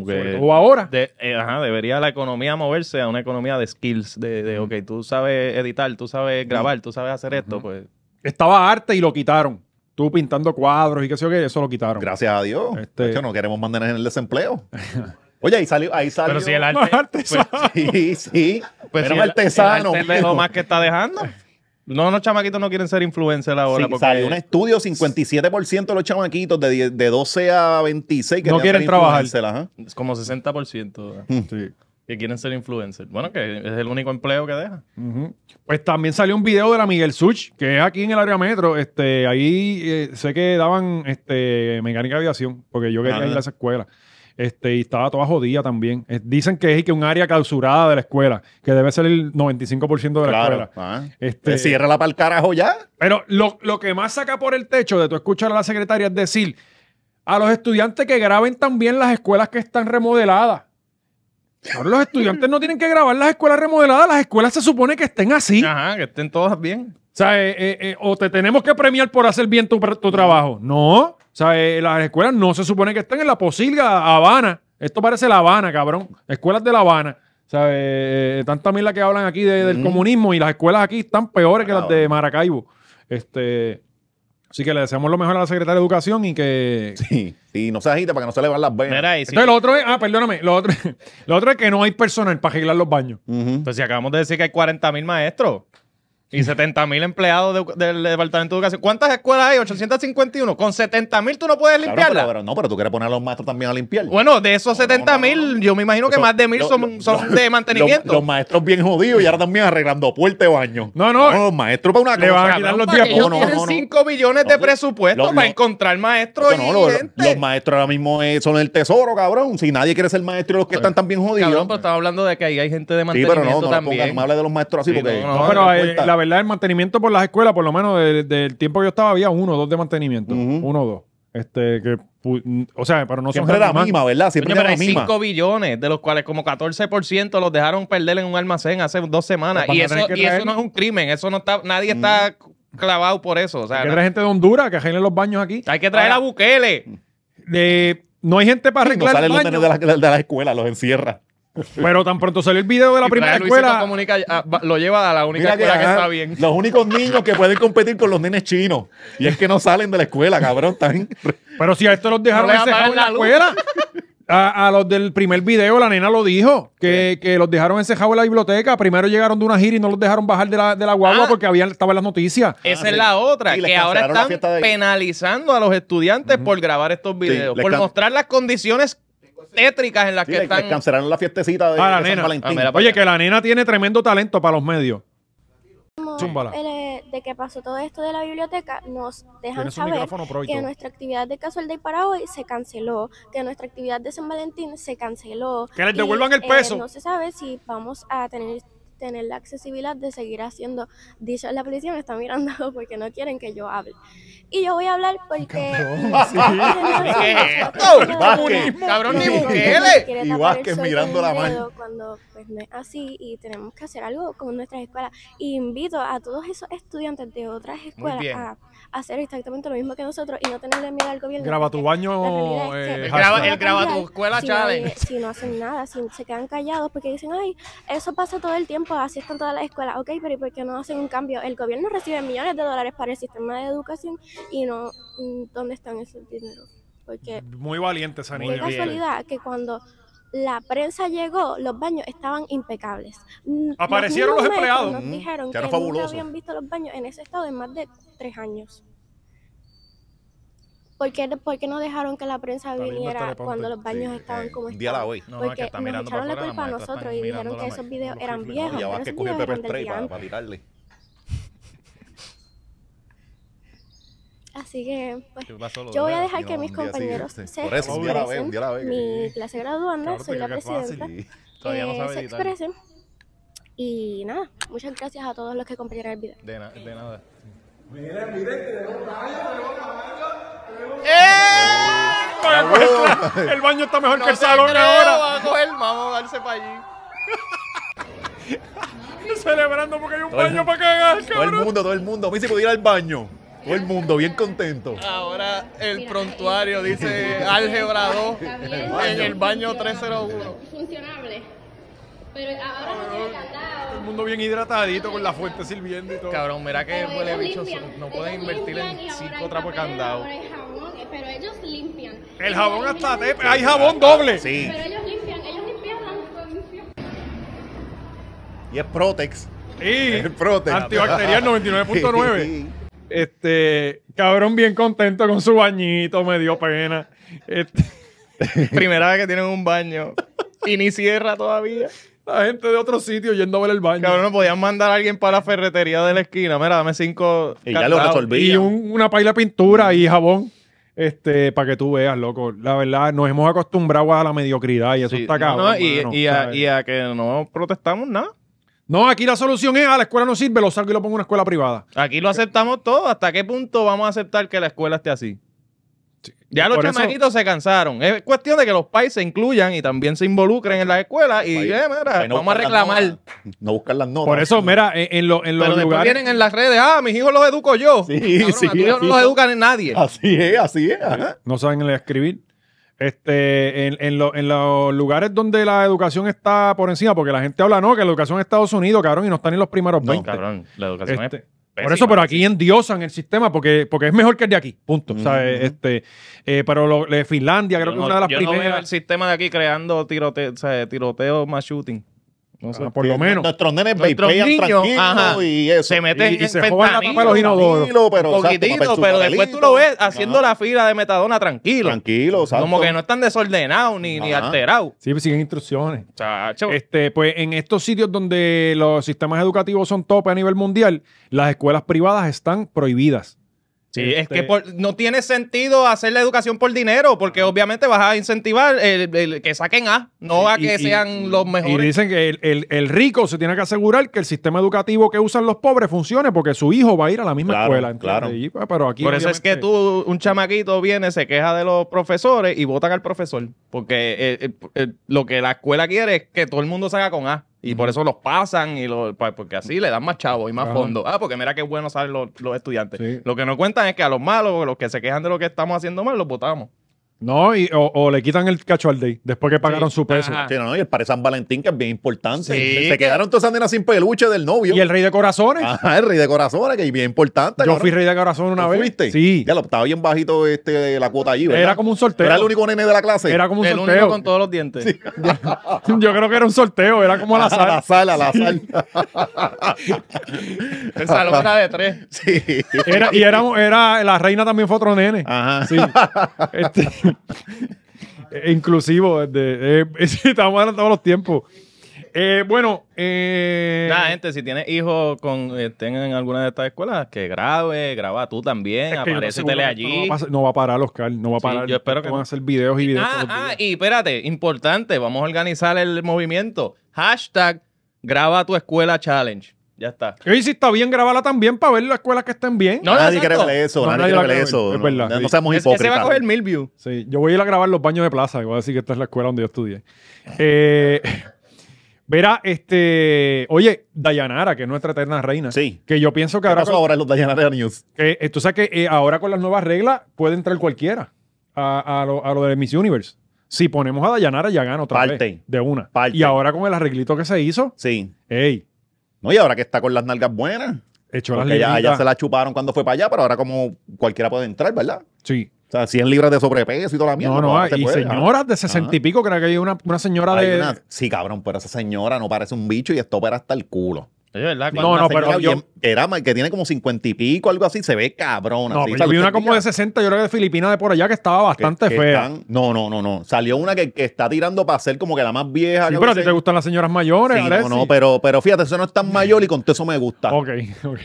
Que, o ahora. Eh, ajá, debería la economía moverse a una economía de skills, de, ok, tú sabes editar, tú sabes grabar, tú sabes hacer esto, pues. Estaba arte y lo quitaron. Tú pintando cuadros y qué sé yo qué, eso lo quitaron. Gracias a Dios. Este... no queremos mantener en el desempleo. Oye, ahí salió, ahí Pero si el pues, Artesano. sí, sí. Pues pero el, artesano. El más que está dejando. No, los chamaquitos no quieren ser influencers ahora. Sí, porque... un estudio, 57% de los chamaquitos de, 12 a 26 que no quieren ser trabajar. Es como 60% hmm. que quieren ser influencers. Bueno, que es el único empleo que deja. Pues también salió un video de la Miguel Such, que es aquí en el área metro. Este, ahí eh, sé que daban este, mecánica de aviación, porque yo quería ah, ir a esa escuela. Este, y estaba toda jodida también. dicen que es que un área clausurada de la escuela, que debe ser el 95% de la escuela. Ah, este, la para carajo ya. Pero lo, que más saca por el techo de tu escuchar a la secretaria es decir a los estudiantes que graben también las escuelas que están remodeladas. Ahora los estudiantes no tienen que grabar las escuelas remodeladas, las escuelas se supone que estén así. Ajá, que estén todas bien. O sea, eh, eh, eh, o te tenemos que premiar por hacer bien tu trabajo. No. O sea, eh, las escuelas no se supone que estén en la posilga Habana. Esto parece La Habana, cabrón. Escuelas de La Habana. O sea, tantas eh, eh, tanta que hablan aquí del comunismo y las escuelas aquí están peores que las de Maracaibo. Este, así que le deseamos lo mejor a la secretaria de Educación y que... Sí, y no se agite para que no se le van las venas. Entonces, lo otro es... Ah, perdóname. Lo otro, es que no hay personal para arreglar los baños. Entonces, pues si acabamos de decir que hay 40 mil maestros. Y 70 mil empleados del Departamento de Educación. ¿Cuántas escuelas hay? 851. Con 70 mil tú no puedes limpiarla. no, pero tú quieres poner a los maestros también a limpiar. Bueno, de esos 70.000 70 mil, yo me imagino que más de mil son, de mantenimiento. Los, maestros bien jodidos y ahora también arreglando puertas de baño. No, no. los maestros para una le van a quitar los 10 tienen 5 millones de pues, presupuesto para encontrar maestros y gente. los maestros ahora mismo eh, son el tesoro, cabrón. Si nadie quiere ser maestro, los que pues, están tan bien jodidos. Cabrón, pero pues, estaba hablando de que ahí hay gente de mantenimiento Sí, pero no, no, de los maestros así porque... pero verdad, el mantenimiento por las escuelas, por lo menos del, el tiempo que yo estaba, había uno o dos de mantenimiento. Uno o dos. Este, que, o sea, pero no Siempre la misma, ¿verdad? Siempre la 5 billones, de los cuales como 14% los dejaron perder en un almacén hace dos semanas. Y, eso, no es un crimen, eso no está, nadie mm. está clavado por eso. O sea, hay gente de Honduras que arreglen los baños aquí. Hay que traer a Bukele. De, no hay gente para arreglar. No salen los de, la, escuela, los encierra. Pero tan pronto salió el video de la primera escuela. Ah, lo lleva a la única escuela que, está bien. Los únicos niños que pueden competir con los nenes chinos. Y es que no salen de la escuela, cabrón. Pero si a esto los dejaron no en la, escuela. A, los del primer video, la nena lo dijo, que, los dejaron encerrados en la biblioteca. Primero llegaron de una gira y no los dejaron bajar de la, guagua ah. porque habían, estaban las noticias. Esa es ah, la otra, que ahora están penalizando a los estudiantes por grabar estos videos, por mostrar las condiciones tétricas en las que están. cancelaron la fiestecita de, ah, San Valentín. Ah, Oye, que la nena tiene tremendo talento para los medios. Eh, de que pasó todo esto de la biblioteca, nos dejan saber que nuestra actividad de Casual Day para hoy se canceló, que nuestra actividad de San Valentín se canceló. Que les devuelvan el eh, peso. no se sabe si vamos a tener tener la accesibilidad de seguir haciendo dicho. La policía me está mirando porque no quieren que yo hable. Y yo voy a hablar porque. Cabrón, ni Bukele. Y Vázquez mirando la mano. Cuando pues, es así y tenemos que hacer algo con nuestras escuelas. invito a todos esos estudiantes de otras escuelas a hacer exactamente lo mismo que nosotros y no tenerle miedo al gobierno. Graba tu baño. Eh, graba, graba tu escuela si si no hacen nada, si se quedan callados porque dicen, ay, eso pasa todo el tiempo, así están todas las escuelas. Ok, pero ¿y por qué no hacen un cambio? El gobierno recibe millones de dólares para el sistema de educación y no, mm, ¿dónde están esos dineros? Porque muy valiente esa niña. casualidad que cuando la prensa llegó, los baños estaban impecables. Mm, Aparecieron los, empleados. Nos mm, dijeron que fabuloso. habían visto los baños en ese estado en más de tres años. ¿Por qué, ¿Por qué, no dejaron que la prensa viniera cuando los baños estaban como estaban? Hoy. No, Porque nos echaron la culpa a nosotros y dijeron que esos videos eran viejos. Ya a que cogió el pepper para tirarle. Así que, pues, yo voy a dejar que mis compañeros se expresen. Mi clase graduanda, soy la presidenta. Todavía no se expresen. Y nada, muchas gracias a todos los que compartieron el video. De, nada. de nada. Miren, miren, tenemos baño, tenemos baño. ¡Eh! El, el baño está mejor que el salón ahora. Vamos a coger, vamos a darse para allí. Celebrando porque hay un baño el, para cagar, cabrón. Todo el mundo, todo el mundo. A mí se pudiera ir al baño. Todo el mundo bien contento. Ahora el prontuario dice álgebra 2 en el baño 301. Funcionable. Pero ahora no tiene Todo el mundo bien hidratadito con la fuente sirviendo y todo. Cabrón, mira que huele bicho. No pueden invertir en cinco trapos de candado. Pero ellos limpian. El jabón hasta te... Hay jabón doble. Sí. Pero ellos limpian, ellos limpian Y es Protex. Sí. es Protex. Antibacterial 99.9. Este, cabrón, bien contento con su bañito, me dio pena. Este, primera vez que tienen un baño y ni cierra todavía. La gente de otro sitio yendo a ver el baño. Cabrón, no podían mandar a alguien para la ferretería de la esquina. Mira, dame cinco. Y Y una paila de pintura y jabón. Este, para que tú veas, loco. La verdad, nos hemos acostumbrado a la mediocridad y eso está cabrón. y, a, que no protestamos nada. No, aquí la solución es, a ah, la escuela no sirve, lo saco y lo pongo en una escuela privada. Aquí lo aceptamos todo. ¿Hasta qué punto vamos a aceptar que la escuela esté así? Ya los chamaquitos se cansaron. Es cuestión de que los países se incluyan y también se involucren en las escuelas y eh, vamos a reclamar. No buscar las notas. Por eso, mira, en, lo, en los Pero vienen en las redes, ah, mis hijos los educo yo. Sí, si sí, no los educan en nadie. Así es, así es. No saben escribir. Este, en, en, en, los lugares donde la educación está por encima, porque la gente habla, no, que la educación en Estados Unidos, cabrón, y no están en los primeros no, Cabrón, la educación este, Por eso, pero aquí endiosan el sistema porque, porque es mejor que el de aquí, punto. este, eh, pero lo, eh, Finlandia creo que es una de las primeras. No veo el sistema de aquí creando tiroteos, o sea, tiroteo más shooting. Ah, por lo menos. Nuestros nenes vapean tranquilos y eso. Se meten y, se joden la los Pero, pero después tú lo ves haciendo la fila de metadona tranquilo. Tranquilo, exacto. Como que no están desordenados ni, alterados. Sí, pues, siguen instrucciones. Este, pues en estos sitios donde los sistemas educativos son top a nivel mundial, las escuelas privadas están prohibidas. Sí, este, es que no tiene sentido hacer la educación por dinero, porque obviamente vas a incentivar el, que saquen A, no a que sean los mejores. Y dicen que el, rico se tiene que asegurar que el sistema educativo que usan los pobres funcione, porque su hijo va a ir a la misma escuela. Claro. Pues, pero aquí por eso es que tú, un chamaquito viene, se queja de los profesores y votan al profesor, porque eh, eh, eh, lo que la escuela quiere es que todo el mundo salga con A. Y por eso los pasan y lo, porque así le dan más chavo y más fondo. Ah, porque mira qué bueno salen los, los estudiantes. Lo que nos cuentan es que a los malos, los que se quejan de lo que estamos haciendo mal, los votamos. No, y, o, le quitan el cacho al day después que pagaron su peso. y el para San Valentín, que es bien importante. Se quedaron todas esas nenas sin peluche del novio. Y el rey de corazones. Ajá, el rey de corazones, que es bien importante. Yo fui rey de corazones una vez. viste? Sí. Ya lo estaba bien bajito este, la cuota allí, Era como un sorteo. Era el único nene de la clase. Era como un el Único con todos los dientes. Yo, creo que era un sorteo, era como la azar. Al azar, la el salón era de tres. Sí. y era, la reina también fue otro nene. Ajá. Sí. Inclusivo, de, eh, estamos los tiempos. Eh, bueno, eh... gente, si tienes hijos con eh, estén en alguna de estas escuelas, que grabe, graba tú también, aparece allí. No va, a, parar parar, Oscar, no va a parar. yo espero que van a hacer videos y videos. Ah, ah, y espérate, importante, vamos a organizar el movimiento. Hashtag graba tu escuela challenge. Ya está. Y si está bien, grabarla también para ver las escuelas que estén bien. No, nadie quiere ver eso. nadie, quiere ver eso. Es verdad. No, no seamos hipócritas. va a coger Sí, yo voy a ir a grabar los baños de plaza. Voy a decir que esta es la escuela donde yo estudié. Eh, verá, este. Oye, Dayanara, que es nuestra eterna reina. Sí. Que yo pienso que ahora. Pasó ahora en los Dayanara News? Que, eh, tú sabes que eh, ahora con las nuevas reglas puede entrar cualquiera a, a, lo, de Miss Universe. Si ponemos a Dayanara, ya gana otra Parte. De una. Parte. Y ahora con el arreglito que se hizo. Sí. ¡Ey! No, y ahora que está con las nalgas buenas. Hecho ya, se la chuparon cuando fue para allá, pero ahora como cualquiera puede entrar, ¿verdad? Sí. O sea, 100 libras de sobrepeso y toda la mierda. No, no, ah, y señoras de 60 y pico, creo que hay una, señora de... sí, cabrón, pero esa señora no parece un bicho y esto opera hasta el culo. No, no, pero que, era, que tiene como cincuenta y pico, algo así, se ve cabrón No, vi una como de 60, yo creo que de Filipinas de por allá, que estaba bastante fea. no, no, no, no. Salió una que, está tirando para ser como que la más vieja. pero a te gustan las señoras mayores, No, no, pero, pero fíjate, eso no es tan mayor y con eso me gusta. Ok, ok.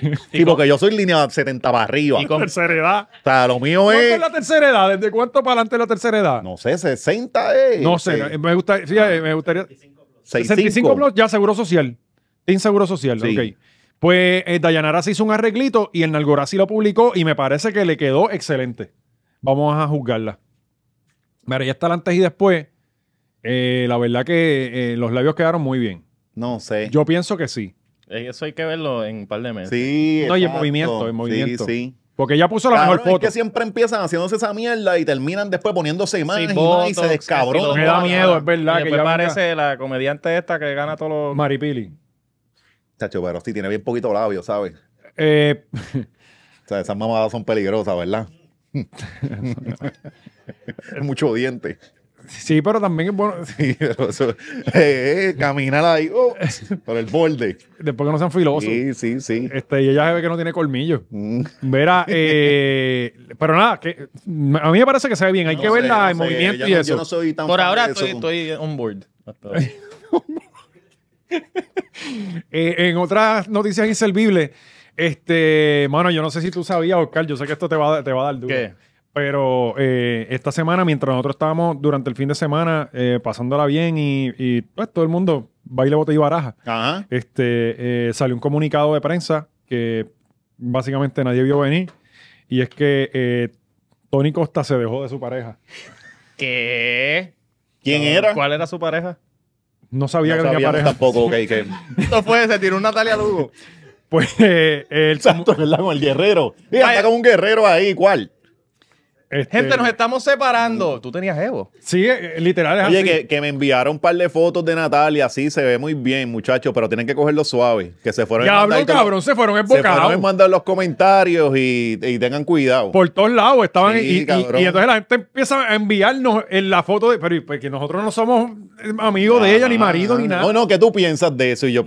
porque yo soy línea 70 para arriba. Y con tercera edad. O lo mío es... ¿Cuánto es la tercera edad? ¿Desde cuánto para adelante es la tercera edad? No sé, 60 es. No sé, este. me, gusta, eh, me gustaría... 65 ya seguro social. Team Seguro Social, ok. Pues eh, Dayanara se hizo un arreglito y el Nalgorazi lo publicó y me parece que le quedó excelente. Vamos a juzgarla. Mira, ya está el antes y después. Eh, la verdad que eh, los labios quedaron muy bien. No sé. Yo pienso que sí. Eso hay que verlo en un par de meses. Sí. No, y el movimiento, el movimiento. Sí, sí. Porque ella puso la mejor foto. Es que siempre empiezan haciéndose esa mierda y terminan después poniéndose imágenes y, se descabronan. Me da miedo, es verdad. que parece la comediante esta que gana todos los. Maripili pero sí tiene bien poquito labio, ¿sabes? Eh, o sea, esas mamadas son peligrosas, ¿verdad? es mucho diente. Sí, pero también es bueno. Sí, pero eso, eh, eh ahí oh, por el borde. Después que no sean filosos. Sí, sí, sí. Este, y ella se ve que no tiene colmillo. Verá, mm. eh, pero nada, que, a mí me parece que se ve bien. Hay que verla en movimiento y eso. Yo no soy tan por ahora estoy, on board. Eh, en otras noticias inservibles, este, mano, yo no sé si tú sabías, Oscar, yo sé que esto te va, te va a dar duro. Pero eh, esta semana, mientras nosotros estábamos durante el fin de semana eh, pasándola bien y, pues, todo el mundo baile, bote y baraja, Este, salió un comunicado de prensa que básicamente nadie vio venir y es que Tony Costa se dejó de su pareja. ¿Qué? ¿Quién era? ¿Cuál era su pareja? No sabía no que tenía pareja. tampoco, ok. Que... Esto fue, se tiró un Natalia Lugo. Pues eh, el... Santo ¿verdad? lago, el guerrero. y está con un guerrero ahí, ¿cuál? Este, gente, nos estamos separando. Tú tenías Evo. Sí, eh, literal. Es así. Que, que, me enviaron un par de fotos de Natalia. así se ve muy bien, muchachos, pero tienen que cogerlo suave. Que se fueron. Ya cabrón, se fueron embocados. Se fueron mandar los comentarios y, tengan cuidado. Por todos lados estaban. y, entonces la gente empieza a enviarnos en la foto de. Pero porque pues, nosotros no somos amigos de ella, ni ah. marido, ni nada. No, no, ¿qué tú piensas de eso? Y yo.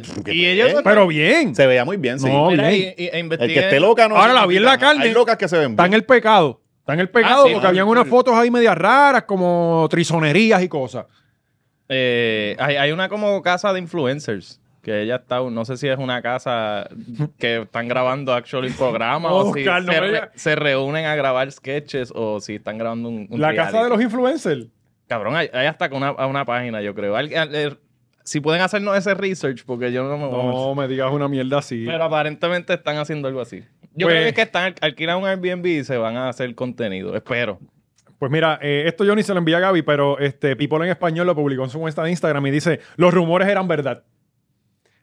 pero bien. Se veía muy bien, sí. el que esté loca no. Ahora la vi en la calle Hay locas que se ven. Está en el pecado. Están el pegado ah, porque habían unas fotos ahí medias raras, como trisonerías y cosas. Eh, hay, una como casa de influencers que ella está, no sé si es una casa que están grabando actual programas o si se, reúnen a grabar sketches o si están grabando un, la casa de los influencers. Cabrón, hay, hasta con una, página, yo creo. Eh, eh, si pueden hacernos ese research, porque yo no me voy No me digas una mierda así. Pero aparentemente están haciendo algo así. Yo creo que pues- están alquilando un Airbnb y se van a hacer contenido, espero. Pues mira, eh, esto yo ni se lo envía a Gaby, pero este People en Español lo publicó en su cuenta de Instagram y dice: Los rumores eran verdad.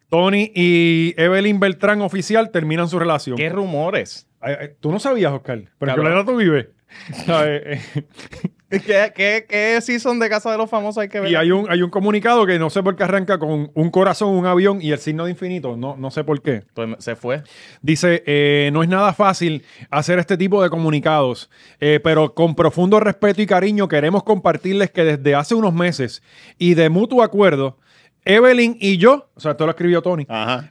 Tony y Evelyn Beltrán oficial terminan su relación. ¿Qué rumores? tú no sabías, Oscar, pero ¿en qué tú vives? Eh, ¿Qué, qué, qué season de Casa de los Famosos hay que ver? Y hay un, hay un comunicado que no sé por qué arranca con un corazón, un avión y el signo de infinito. No, no sé por qué. Pues, se fue. Dice, eh, no es nada fácil hacer este tipo de comunicados, eh, pero con profundo respeto y cariño queremos compartirles que desde hace unos meses y de mutuo acuerdo Evelyn y yo, o sea, esto lo escribió Tony,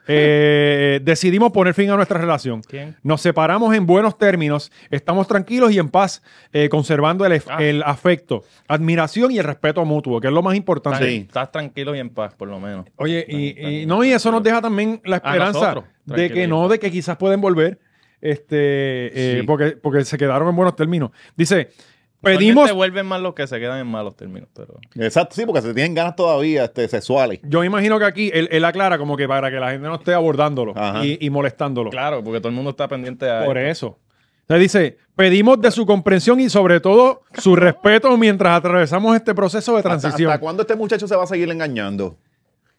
eh, decidimos poner fin a nuestra relación. ¿Quién? Nos separamos en buenos términos, estamos tranquilos y en paz, eh, conservando ah. el, afecto, admiración y el respeto mutuo, que es lo más importante. Estás tranquilo y en paz, por lo menos. Oye, y, no, y eso nos deja también la esperanza de que no, de que quizás pueden volver, este, eh, porque, porque se quedaron en buenos términos. Dice... Pedimos. Se vuelven más los que se quedan en malos términos, pero. Exacto, sí, porque se tienen ganas todavía este, sexuales. Yo imagino que aquí él, aclara como que para que la gente no esté abordándolo y, molestándolo. Claro, porque todo el mundo está pendiente a. Por eso. Entonces dice: pedimos de su comprensión y sobre todo su respeto mientras atravesamos este proceso de transición. ¿Hasta, cuándo este muchacho se va a seguir engañando?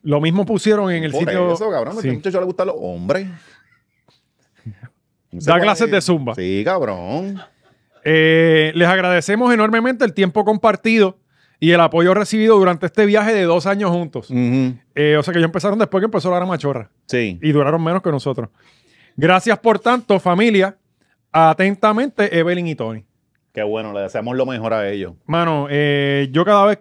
Lo mismo pusieron en el Por sitio. Eso, cabrón, a este muchacho le gustan los hombres. da clases de zumba. Sí, cabrón. Eh, les agradecemos enormemente el tiempo compartido y el apoyo recibido durante este viaje de dos años juntos. Eh, o sea que ellos empezaron después que empezó la machorra. Sí. Y duraron menos que nosotros. Gracias por tanto, familia. Atentamente, Evelyn y Tony. Qué bueno, le deseamos lo mejor a ellos. Mano, eh, yo cada vez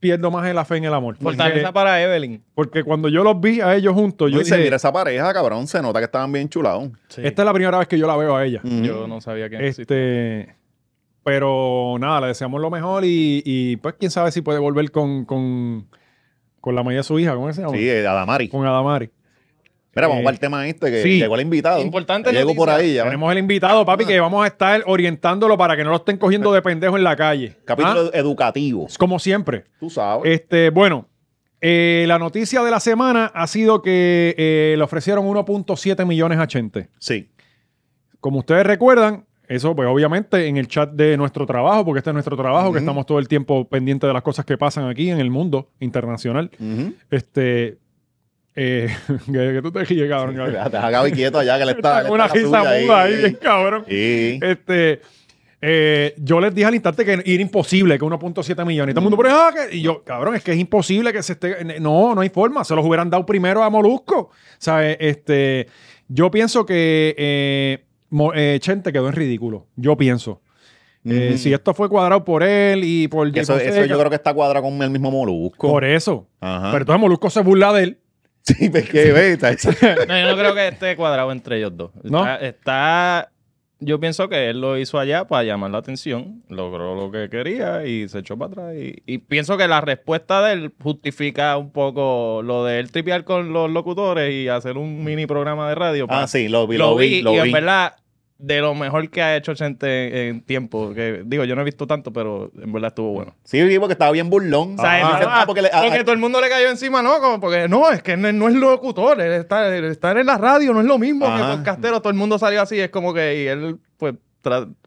pierdo más la fe en el amor. Fortaleza para Evelyn. Porque cuando yo los vi a ellos juntos, yo. dije, mira esa pareja, cabrón, se nota que estaban bien chulados. Esta es la primera vez que yo la veo a ella. Yo no sabía que este, pero nada, le deseamos lo mejor y, pues quién sabe si puede volver con, la mayoría de su hija, ¿cómo se llama? Sí, Adamari. Con Adamari. Mira, vamos eh, al tema este que llegó el invitado. Importante. Llegó por ahí. Ya Tenemos el invitado, papi, que vamos a estar orientándolo para que no lo estén cogiendo de pendejo en la calle. Capítulo ¿Ah? educativo. Como siempre. Tú sabes. Este, bueno, eh, la noticia de la semana ha sido que eh, le ofrecieron 1.7 millones a Chente. Sí. Como ustedes recuerdan, eso, pues obviamente en el chat de nuestro trabajo, porque este es nuestro trabajo, que estamos todo el tiempo pendientes de las cosas que pasan aquí en el mundo internacional. Este. Eh, que, tú te ríes, cabrón. te has quieto allá que le está. una risa ahí, cabrón. Este. Eh, yo les dije al instante que era imposible que 1.7 millones. Y todo el mundo, ah, que... y yo, cabrón, es que es imposible que se esté. No, no hay forma. Se los hubieran dado primero a Molusco. sea, Este, yo pienso que eh, eh, Chente quedó en ridículo, yo pienso. Eh, si esto fue cuadrado por él y por eso, yo creo que está cuadrado con el mismo Molusco. Por eso. Ajá. Pero entonces Molusco se burla de él. Sí, pero pues, sí. beta. no, yo no creo que esté cuadrado entre ellos dos. ¿No? está yo pienso que él lo hizo allá para llamar la atención, logró lo que quería y se echó para atrás. Y, pienso que la respuesta de él justifica un poco lo de él tripear con los locutores y hacer un mini programa de radio. Ah, sí, lo vi, lo, vi, lo y vi. verdad de lo mejor que ha hecho gente en, tiempo. Que, digo, yo no he visto tanto, pero en verdad estuvo bueno. Sí, porque estaba bien burlón. sabes ah, porque, ah, ah, todo el mundo le cayó encima, ¿no? Como porque no, es que no, es locutor. Estar estar en la radio no es lo mismo que con castero. Todo el mundo salió así. Es como que él, pues,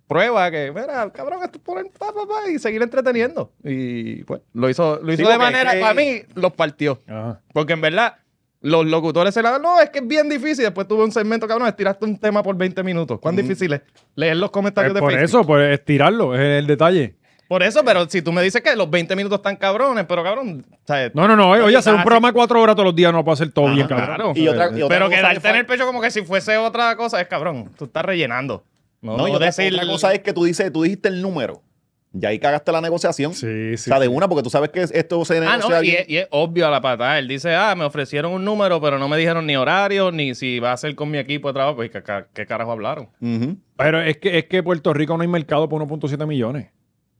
prueba que, mira, cabrón, esto por el papá, y seguir entreteniendo. Y pues, lo hizo, lo hizo de manera, que... para mí, los partió. Porque en verdad los locutores se la dan, no, es que es bien difícil. Después tuve un segmento, cabrón, estiraste un tema por 20 minutos. ¿Cuán difícil es leer los comentarios de por Por eso, pues estirarlo, es el detalle. Por eso, pero si tú me dices que los 20 minutos están cabrones, pero cabrón. ¿sabes? No, no, no. Oye, hacer un programa de cuatro horas todos los días no a hacer todo bien, cabrón. pero quedarte que en el pecho como que si fuese otra cosa es cabrón. Tú estás rellenando. No, yo decir... la cosa es que tú, dices, tú dijiste el número ya ahí cagaste la negociación. Sí, sí. O sea, de una, porque tú sabes que esto se ah, negocia. no, y, es, obvio a la patada. Él dice, ah, me ofrecieron un número, pero no me dijeron ni horario, ni si va a ser con mi equipo de trabajo. Pues, ¿qué, carajo hablaron? Pero es que, es que Puerto Rico no hay mercado por 1.7 millones.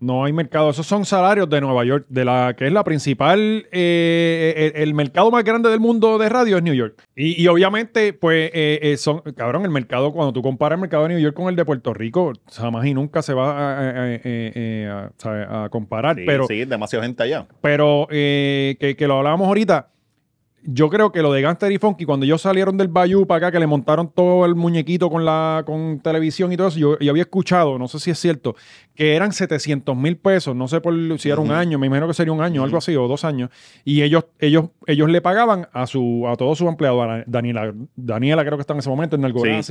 No hay mercado. Esos son salarios de Nueva York, de la que es la principal, eh, eh, el, mercado más grande del mundo de radio es New York. Y, obviamente, pues, eh, eh, son, cabrón, el mercado, cuando tú comparas el mercado de New York con el de Puerto Rico, jamás y nunca se va a, comparar. Sí, sí, demasiada gente allá. Pero que, que lo hablábamos ahorita yo creo que lo de Gangster y Funky, cuando ellos salieron del Bayou para acá, que le montaron todo el muñequito con la con televisión y todo eso, yo, había escuchado, no sé si es cierto, que eran 700 mil pesos, no sé por si era un año, me imagino que sería un año, algo así, o dos años, y ellos, ellos, ellos le pagaban a su a todos sus empleados, a Daniela, Daniela creo que está en ese momento, en el gobierno,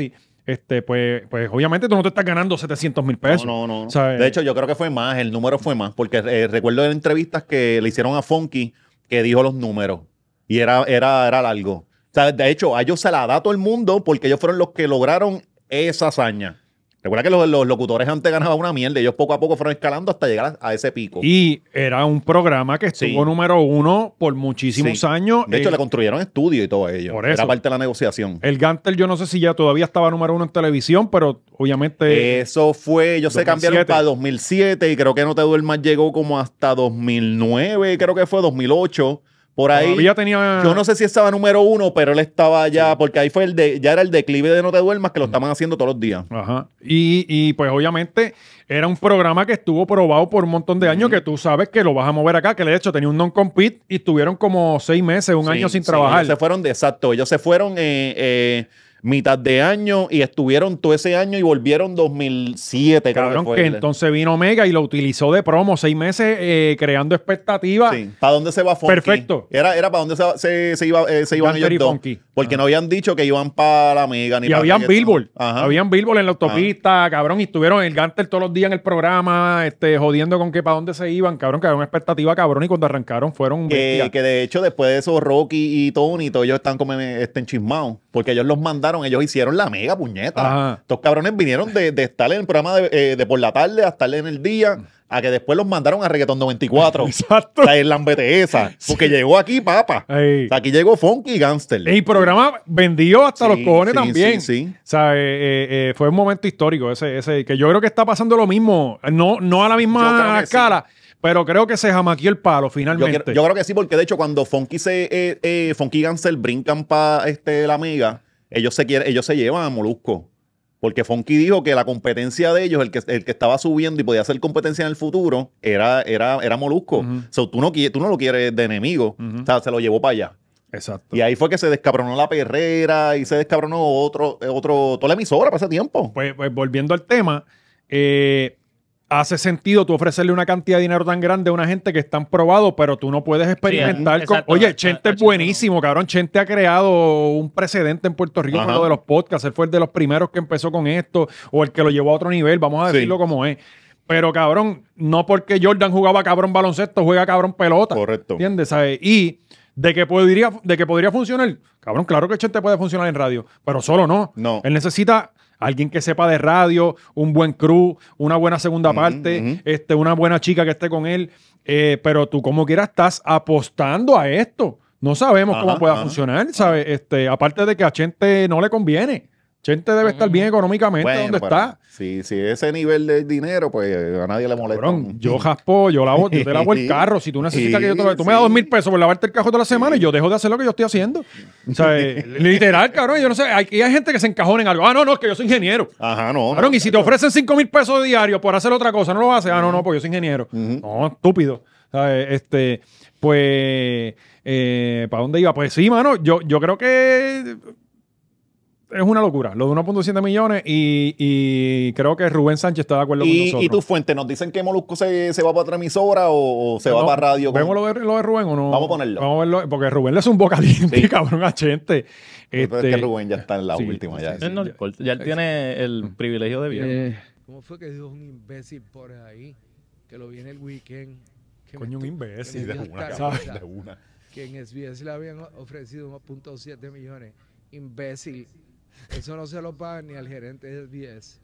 este, pues, pues obviamente tú no te estás ganando 700 mil pesos. No, no, no. De eh, hecho, yo creo que fue más, el número fue más, porque eh, recuerdo de entrevistas que le hicieron a Funky que dijo los números. Y era, era, era largo. O sea, de hecho, a ellos se la da todo el mundo porque ellos fueron los que lograron esa hazaña. Recuerda que los, locutores antes ganaban una mierda, ellos poco a poco fueron escalando hasta llegar a, ese pico. Y era un programa que estuvo número uno por muchísimos años. De hecho, eh, le construyeron estudio y todo ello. Por eso. Era parte de la negociación. El Gantel, yo no sé si ya todavía estaba número uno en televisión, pero obviamente. Eso fue, Yo sé, se cambiaron para 2007 y creo que No Te más llegó como hasta 2009, creo que fue 2008. Por ahí. Yo no sé si estaba número uno, pero él estaba ya. Porque ahí fue el de, ya era el declive de No Te Duermas que lo estaban haciendo todos los días. Ajá. Y, y pues obviamente era un programa que estuvo probado por un montón de años que tú sabes que lo vas a mover acá. Que de hecho tenía un non-compete y estuvieron como seis meses, un año sin trabajar. Ellos se fueron de exacto. Ellos se fueron. Eh, eh mitad de año y estuvieron todo ese año y volvieron 2007. Cabrón, que, entonces vino Omega y lo utilizó de promo, seis meses eh, creando expectativas. ¿Para dónde se va Funky? Perfecto. Era, era para dónde se, se, se iba, eh, se iban ellos dos. Porque ah. no habían dicho que iban para la Mega. Ni y habían Billboard. Habían Billboard en la autopista, cabrón, y estuvieron el Gunter todos los días en el programa, este, jodiendo con que para dónde se iban, cabrón, que había una expectativa, cabrón, y cuando arrancaron fueron... que de hecho después de eso Rocky y Tony, todos ellos están como este, enchismados, porque ellos los mandaron ellos hicieron la mega puñeta. Estos cabrones vinieron de, estar en el programa eh, de, por la tarde a estar en el día a que después los mandaron a Reggaeton 94. Exacto. La esa. Porque llegó aquí, papa. aquí llegó Funky Gangster. El programa vendió hasta los cojones también. Sí, O sea, eh, eh, fue un momento histórico ese, ese, que yo creo que está pasando lo mismo. No, no a la misma cara, Pero creo que se jamaqueó el palo finalmente. Yo, creo, que sí, porque de hecho, cuando Funky se eh, Funky Gangster brincan para este, la mega ellos se, ellos se llevan a Molusco. Porque Fonky dijo que la competencia de ellos, el que, el que estaba subiendo y podía hacer competencia en el futuro, era, era, era Molusco. tú, no, tú no lo quieres de enemigo. O sea, se lo llevó para allá. Exacto. Y ahí fue que se descabronó la perrera y se descabronó otro, otro, toda la emisora para ese tiempo. Pues, pues volviendo al tema, eh, hace sentido tú ofrecerle una cantidad de dinero tan grande a una gente que tan probado, pero tú no puedes experimentar con. Oye, Chente es buenísimo, cabrón. Chente ha creado un precedente en Puerto Rico con lo de los podcasts. Él fue el de los primeros que empezó con esto o el que lo llevó a otro nivel. Vamos a decirlo como es. Pero cabrón, no porque Jordan jugaba cabrón baloncesto, juega cabrón pelota. Correcto. ¿Entiendes? ¿Sabes? Y de que podría, de que podría funcionar. Cabrón, claro que Chente puede funcionar en radio, pero solo no. No. Él necesita alguien que sepa de radio, un buen crew, una buena segunda parte, Este, una buena chica que esté con él. Eh, pero tú, como quiera, estás apostando a esto. No sabemos cómo pueda funcionar, ¿sabes? Este, aparte de que a gente no le conviene. Chente debe estar bien económicamente donde está. Sí, si ese nivel de dinero, pues a nadie le molesta. yo jaspo, yo, lavo, yo te lavo el carro. Si tú necesitas que yo te lo... Tú me das dos mil pesos por lavarte el carro toda la semana y yo dejo de hacer lo que yo estoy haciendo. Eh, literal, cabrón. Yo no sé. Hay, hay gente que se encajona en algo. Ah, no, no, es que yo soy ingeniero. Ajá, no. y si te ofrecen cinco mil pesos diarios por hacer otra cosa, no lo haces. Ah, no, no, pues yo soy ingeniero. No, estúpido. Eh, este, pues, eh, ¿para dónde iba? Pues sí, mano. Yo, yo creo que es una locura, lo de 1.7 millones y, creo que Rubén Sánchez está de acuerdo con nosotros. ¿Y tu fuente nos dicen que Molusco se, se va para otra emisora o, se va para radio? ¿Vemos lo de, lo de, Rubén o no? Vamos a ponerlo. Vamos a verlo, porque Rubén le es un bocadillo, cabrón, a gente. Este, es que este, Rubén ya está en la última. Ya, ya tiene el mm. privilegio de viejo. Eh, ¿Cómo fue que dijo un imbécil por ahí que lo viene el weekend? Coño, un imbécil. de, una, cabrón, de una, Que en SBS le habían ofrecido 1.7 millones. Imbécil eso no se lo paga ni al gerente de 10.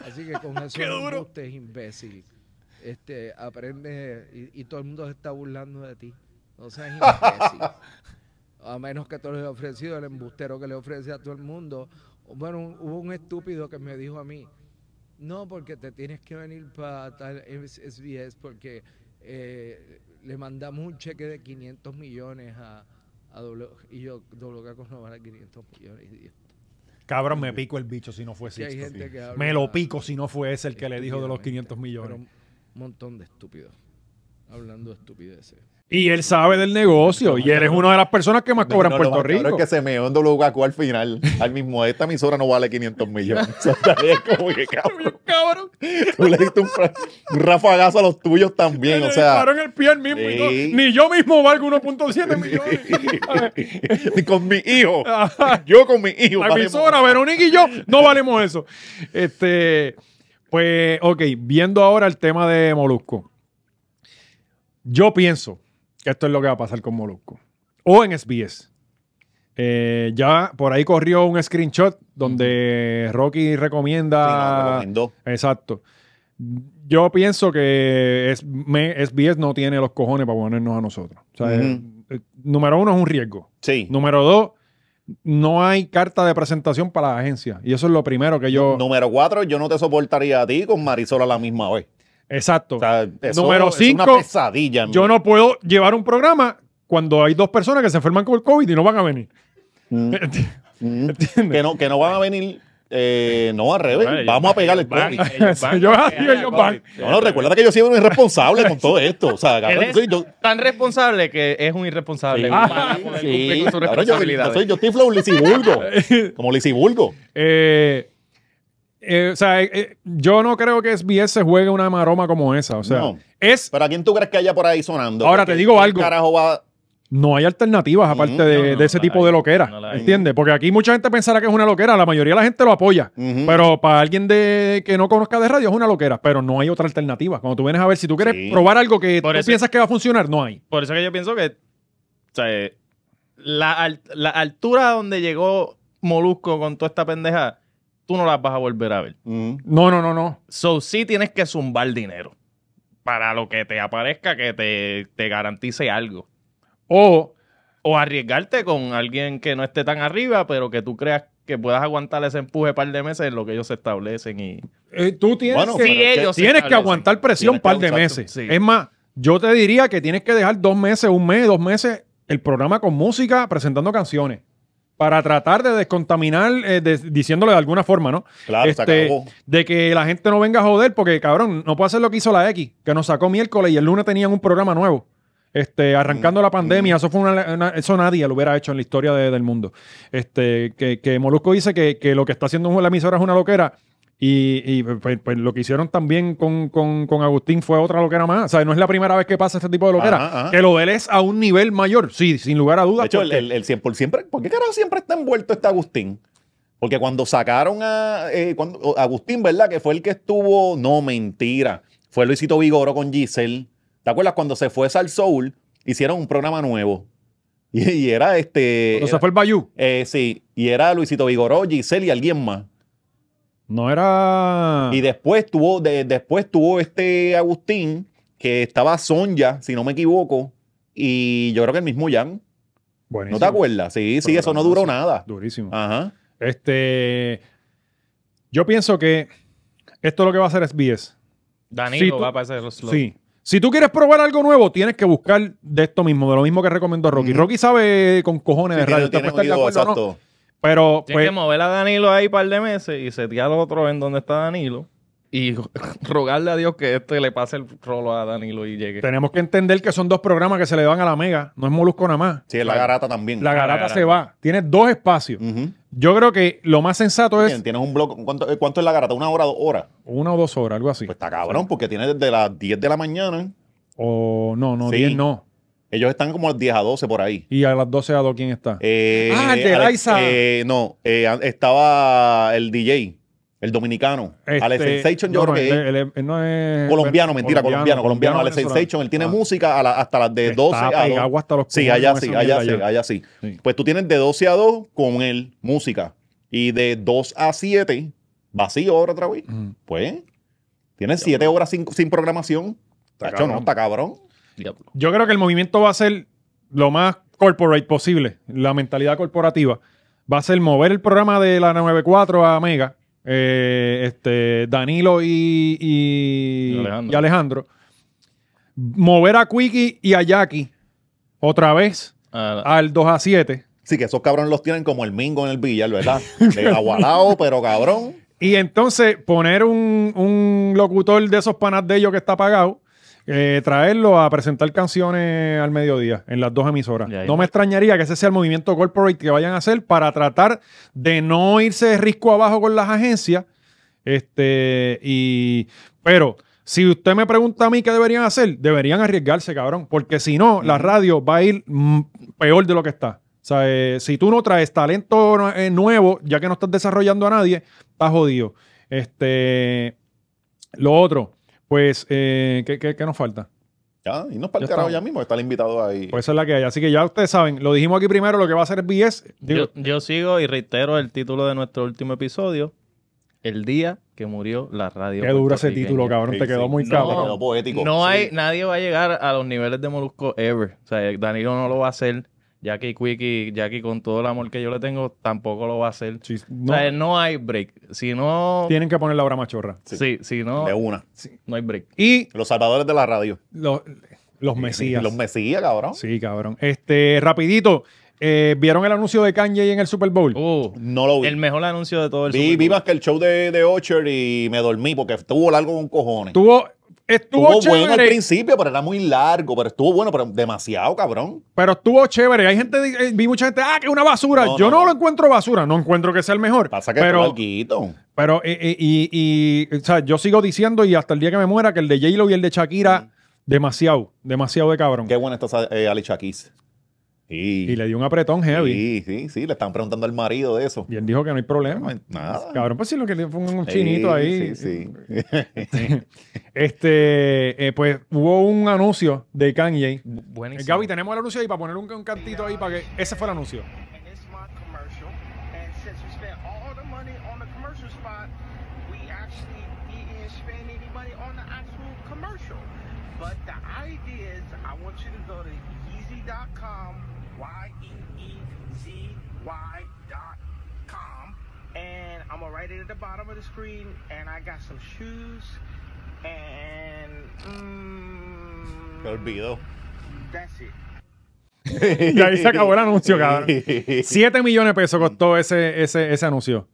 Así que con eso no es imbécil. Este, aprende y, todo el mundo se está burlando de ti. No seas imbécil. a menos que te lo he ofrecido, el embustero que le ofrece a todo el mundo. Bueno, hubo un estúpido que me dijo a mí, no, porque te tienes que venir para tal SBS porque eh, le mandamos un cheque de 500 millones a, a y yo, WK con no vale 500 millones. Y Cabrón, me pico el bicho si no fue me lo pico si no fue ese el que le dijo de los 500 millones. un montón de estúpidos hablando de estupideces. Y él sabe del negocio. Y eres una de las personas que más cobran en no, Puerto Rico. es que se me onda Lugaco al final. Al mismo, esta emisora no vale 500 millones. O sea, que cabrón. Tú le diste un, rafagazo a los tuyos también. o sea. en el pie al mismo. ni yo mismo valgo 1.7 millones. ni con mi hijo. yo con mi hijo. La emisora, Verónica y yo no valemos eso. Este. Pues, ok, viendo ahora el tema de Molusco. Yo pienso esto es lo que va a pasar con Molusco. O en SBS. Eh, ya por ahí corrió un screenshot donde Rocky recomienda. exacto. Yo pienso que es, SBS no tiene los cojones para ponernos a nosotros. Eh, número uno es un riesgo. Sí. Número dos, no hay carta de presentación para la agencia. Y eso es lo primero que yo. Número cuatro, yo no te soportaría a ti con Marisol a la misma vez. Exacto. número Número es una pesadilla. Yo no puedo llevar un programa cuando hay dos personas que se enferman con el COVID y no van a venir. Mm. Mm. que, no, que no van a venir eh, no, al revés. Vamos a pegarle el COVID. No, no, recuerda que yo soy un irresponsable con todo esto. O sea, tan responsable que es un irresponsable. Sí. Ah, yo, yo, soy, yo estoy flow lisiburgo como lisiburgo Eh, eh, o sea, eh, eh, yo no creo que SBS se juegue una maroma como esa. O sea, es. ¿Pero a quién tú crees que haya por ahí sonando? Ahora te digo algo. No hay alternativas aparte mm, de, ese tipo de loquera. ¿Entiendes? Porque aquí mucha gente pensará que es una loquera. La mayoría de la gente lo apoya. Pero para alguien que no conozca de radio es una loquera. Pero no hay otra alternativa. Cuando tú vienes a ver, si tú quieres probar algo que tú piensas que va a funcionar, no hay. Por eso que yo pienso que. O sea, la, la altura donde llegó Molusco con toda esta pendeja tú no las vas a volver a ver. Mm. No, no, no, no. So, sí tienes que zumbar dinero para lo que te aparezca que te, te garantice algo. O, o arriesgarte con alguien que no esté tan arriba, pero que tú creas que puedas aguantar ese empuje un par de meses en lo que ellos se establecen y eh, tú tienes que, tienes que aguantar presión un par de meses. Es más, yo te diría que tienes que dejar dos meses, un mes, dos meses el programa con música presentando canciones para tratar de descontaminar, eh, diciéndole de, alguna forma, ¿no? Claro, este, De que la gente no venga a joder, porque cabrón, no puede hacer lo que hizo la X, que nos sacó miércoles y el lunes tenían un programa nuevo. Este, arrancando la mm, pandemia, mm. eso fue una, eso nadie lo hubiera hecho en la historia del mundo. Este, que, que Molusco dice que, que, lo que está haciendo la emisora es una loquera. Y, pues, pues, lo que hicieron también con, Agustín fue otra loquera más. O sea, no es la primera vez que pasa este tipo de loquera. Que lo de es a un nivel mayor, sí, sin lugar a dudas. el, 100%, ¿por qué carajo siempre está envuelto este Agustín? Porque cuando sacaron a eh, Agustín, ¿verdad? Que fue el que estuvo, no, mentira. Fue Luisito Vigoro con Giselle. ¿Te acuerdas cuando se fue Sal Soul? Hicieron un programa nuevo. Y, era este. Cuando se fue el Bayou. Eh, sí, y era Luisito Vigoro, Giselle y alguien más. No era. Y después tuvo, de, después tuvo este Agustín, que estaba Sonja, si no me equivoco, y yo creo que el mismo Jan. ¿No te acuerdas? Sí, sí, eso no duró nada. Durísimo. Ajá. Este. Yo pienso que esto lo que va a hacer es BS. Danilo va a pasar los Sí. Si tú quieres probar algo nuevo, tienes que buscar de esto mismo, de lo mismo que recomendó Rocky. Rocky sabe con cojones de radio. Pero. Tienes pues, que mover a Danilo ahí un par de meses y setear otro en donde está Danilo. Y rogarle a Dios que este le pase el rolo a Danilo y llegue. Tenemos que entender que son dos programas que se le van a la mega. No es Molusco nada más. Sí, la garata también. La garata, se va. tiene dos espacios. Yo creo que lo más sensato es. Tienes un blog. Eh, ¿Cuánto, es la garata? ¿Una hora, dos horas? Una o dos horas, algo así. Pues está cabrón, porque tiene desde las 10 de la mañana. O no, no, 10 no. Ellos están como a las 10 a 12 por ahí. ¿Y a las 12 a 2 quién está? Eh, ah, el de Raiza. Eh, no, eh, estaba el DJ, el dominicano. Este, Alex Sensation, yo creo que él, no es. Colombiano, mentira, colombiano, colombiano. Alex Sensation, él tiene ah. música hasta las de 12 a 2. Agua sí, allá sí, allá, sí, allá sí. Pues tú tienes de 12 a 2 con él, música. Y de 2 a 7, vacío ahora otra vez. Mm. Pues, tienes 7 horas sin, programación. Está no, está cabrón. Yo creo que el movimiento va a ser lo más corporate posible, la mentalidad corporativa. Va a ser mover el programa de la 94 a Mega, eh, este, Danilo y, Alejandro. Mover a Quicky y a Jackie otra vez al 2 a 7. Sí, que esos cabrones los tienen como el mingo en el billar, ¿verdad? De pero cabrón. Y entonces poner un, un locutor de esos panas de ellos que está pagado eh, traerlo a presentar canciones al mediodía en las dos emisoras. No me extrañaría que ese sea el movimiento corporate que vayan a hacer para tratar de no irse de risco abajo con las agencias. Este, y, pero si usted me pregunta a mí qué deberían hacer, deberían arriesgarse, cabrón, porque si no, la radio va a ir mm, peor de lo que está. O sea, eh, si tú no traes talento eh, nuevo, ya que no estás desarrollando a nadie, estás jodido. Este, lo otro, pues, eh, ¿qué, nos falta? Ya, y nos para ya, mismo, está el invitado ahí. Pues es la que hay. Así que ya ustedes saben, lo dijimos aquí primero, lo que va a ser es BS. yo, sigo y reitero el título de nuestro último episodio. El día que murió la radio. Qué duro ese título, cabrón. te quedó muy no, cabrón. poético. No hay, nadie va a llegar a los niveles de Molusco ever. O sea, Danilo no lo va a hacer. Jackie Quickie, Jackie con todo el amor que yo le tengo, tampoco lo va a hacer. no. hay break. Si no... Tienen que poner la obra machorra. Sí, si no... De una. No hay break. Y... Los salvadores de la radio. Los, mesías. Los mesías, cabrón. Sí, cabrón. Este, rapidito. Eh, ¿Vieron el anuncio de Kanye en el Super Bowl? Uh, no lo vi. El mejor anuncio de todo el Super Bowl. Vi más que el show de, de Ocher y me dormí porque estuvo largo con cojones. Tuvo Estuvo, estuvo bueno al principio, pero era muy largo, pero estuvo bueno, pero demasiado cabrón. Pero estuvo chévere. Hay gente, eh, vi mucha gente, ah, que es una basura. Yo no, lo encuentro basura, no encuentro que sea el mejor. Pasa que pero, es Pero, eh, eh, y, o sea, yo sigo diciendo, y hasta el día que me muera, que el de J-Lo y el de Shakira, mm. demasiado, demasiado de cabrón. Qué bueno está Ali Shakis. Y le dio un apretón heavy. Sí, sí, sí. Le estaban preguntando al marido de eso. Y él dijo que no hay problema. nada. Cabrón, pues sí, lo que le fue un chinito ahí. Sí, sí. este, eh, pues hubo un anuncio de Kanye. Buenísimo. Gaby, tenemos el anuncio ahí para poner un, cantito ahí para que. Ese fue el anuncio. But the idea is I want you to go Yeezy.com y e e z And I'm gonna write it at the bottom of the screen. And I got some shoes. And. Mm, olvido. That's it. y ahí se acabó el anuncio, cabrón. 7 millones de pesos costó ese, ese, ese anuncio.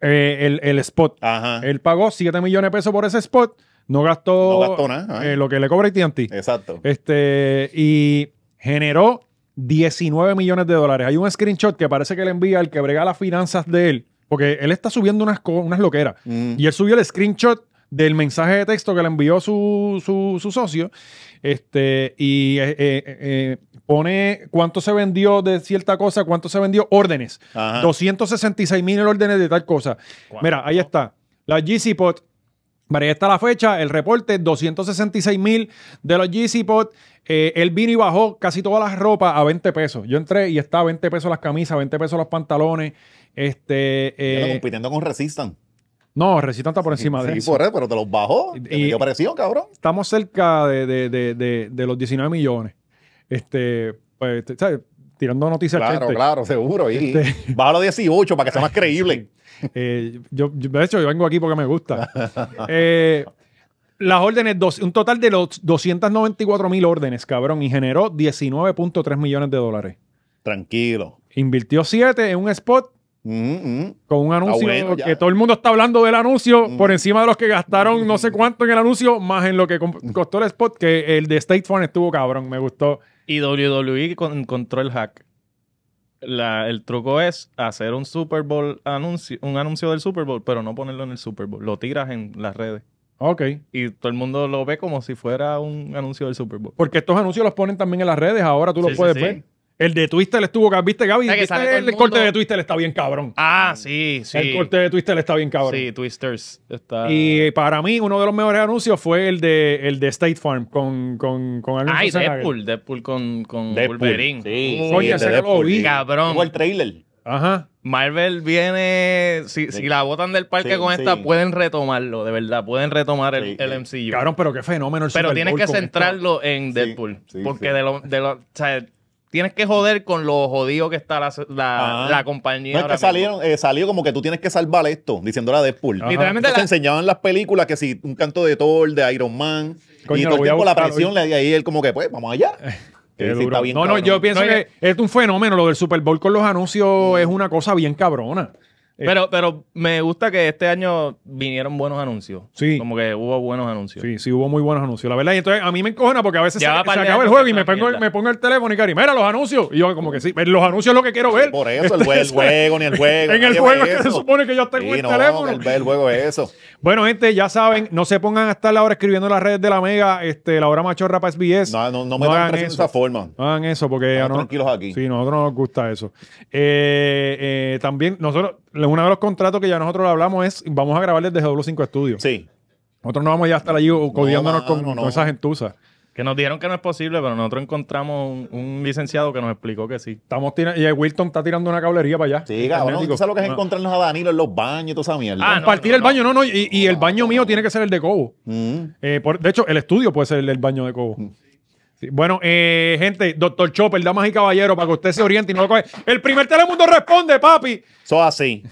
Eh, el, el, spot. Ajá. Él pagó 7 millones de pesos por ese spot. No gastó, no gastó nada, eh, lo que le cobra ATT. Exacto. Este, y generó 19 millones de dólares. Hay un screenshot que parece que le envía el que brega las finanzas de él, porque él está subiendo unas, unas loqueras. Mm. Y él subió el screenshot del mensaje de texto que le envió su, socio este, y eh, eh, eh, pone cuánto se vendió de cierta cosa, cuánto se vendió órdenes. 266 mil órdenes de tal cosa. Mira, ahí está. La GCPot. ahí está la fecha, el reporte, 266 mil de los GCPot eh, él vino y bajó casi todas las ropas a 20 pesos. Yo entré y estaba 20 pesos las camisas, 20 pesos los pantalones. Este, eh, compitiendo con Resistan. No, Resistan está por encima de eso. Sí, por eso, pero te los bajó. Te y, dio cabrón. Estamos cerca de, los 19 millones. Este, pues, tirando noticias. Claro, claro, seguro. Y este... 18 para que sea más creíble. Eh, yo, de hecho, yo vengo aquí porque me gusta. Eh, las órdenes, un total de los 294 mil órdenes, cabrón, y generó 19.3 millones de dólares. Tranquilo. Invirtió 7 en un spot mm, mm. con un anuncio que todo el mundo está hablando del anuncio mm. por encima de los que gastaron no sé cuánto en el anuncio, más en lo que costó el spot, que el de State Farm estuvo cabrón, me gustó. Y WWE encontró el hack. el truco es hacer un Super Bowl anuncio, un anuncio del Super Bowl, pero no ponerlo en el Super Bowl. Lo tiras en las redes. Ok. Y todo el mundo lo ve como si fuera un anuncio del Super Bowl. Porque estos anuncios los ponen también en las redes, ahora tú los puedes ver. El de Twister estuvo, ¿viste Gaby? el, corte de Twister está bien cabrón. Ah, sí, sí. El corte de Twister está bien cabrón. Sí, Twisters Y para mí uno de los mejores anuncios fue el de, el de State Farm con... con, con Ay, Deadpool, Deadpool con, con Wolverine. Sí, Oye, lo Cabrón. el trailer. Ajá. Marvel viene, si, la botan del parque con esta, pueden retomarlo, de verdad, pueden retomar el, el MCU. Cabrón, pero qué fenómeno el Pero tienes que centrarlo en Deadpool, porque de lo, tienes que joder con lo jodido que está la, la, ah. compañía. No, salieron, eh, salió como que tú tienes que salvar esto, diciéndole a Deadpool. Literalmente te enseñaban las películas que si un canto de Thor, de Iron Man, y todo el tiempo la presión, y ahí él como que, pues, vamos allá. no, no, yo pienso que es un fenómeno. Lo del Super Bowl con los anuncios es una cosa bien cabrona. Eh, pero, pero me gusta que este año vinieron buenos anuncios. Sí. Como que hubo buenos anuncios. Sí, sí, hubo muy buenos anuncios. La verdad, y entonces a mí me encojona porque a veces se, acaba el juego y me pongo, me pongo el teléfono y cari, mira los anuncios. Y yo, como que sí, los anuncios es lo que quiero ver. Por eso, el, el juego, ni el juego. en el juego es que se supone que yo tengo sí, el no, teléfono. El, el juego es eso. Bueno, gente, ya saben, no se pongan a estar la hora escribiendo en las redes de la Mega, este, la hora machorra para SBS. No, no, no me dan hagan esa forma. No hagan eso porque. tranquilos aquí. Sí, nosotros nos gusta eso. Eh, eh, también, nosotros uno de los contratos que ya nosotros hablamos es vamos a grabar desde W5 Studios. Sí. Nosotros no vamos ya a estar allí codiándonos con, esas Que nos dijeron que no es posible, pero nosotros encontramos un, licenciado que nos explicó que sí. Estamos y Wilton está tirando una cablería para allá. Sí, cabrón. ¿Tú sabes lo que es ah. encontrarnos a Danilo en los baños y toda esa mierda? Ah, partir el baño, no, no. Y, el baño mío tiene que ser el de Cobo. Mm. Eh, de hecho, el estudio puede ser el, baño de Cobo. Mm. Bueno, eh, gente, doctor Chopper, damas y caballero, para que usted se oriente y no lo coge. El primer Telemundo responde, papi. Eso así.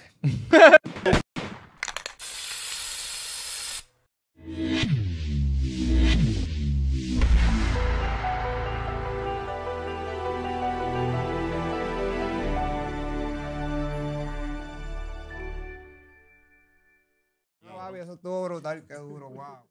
Eso duro,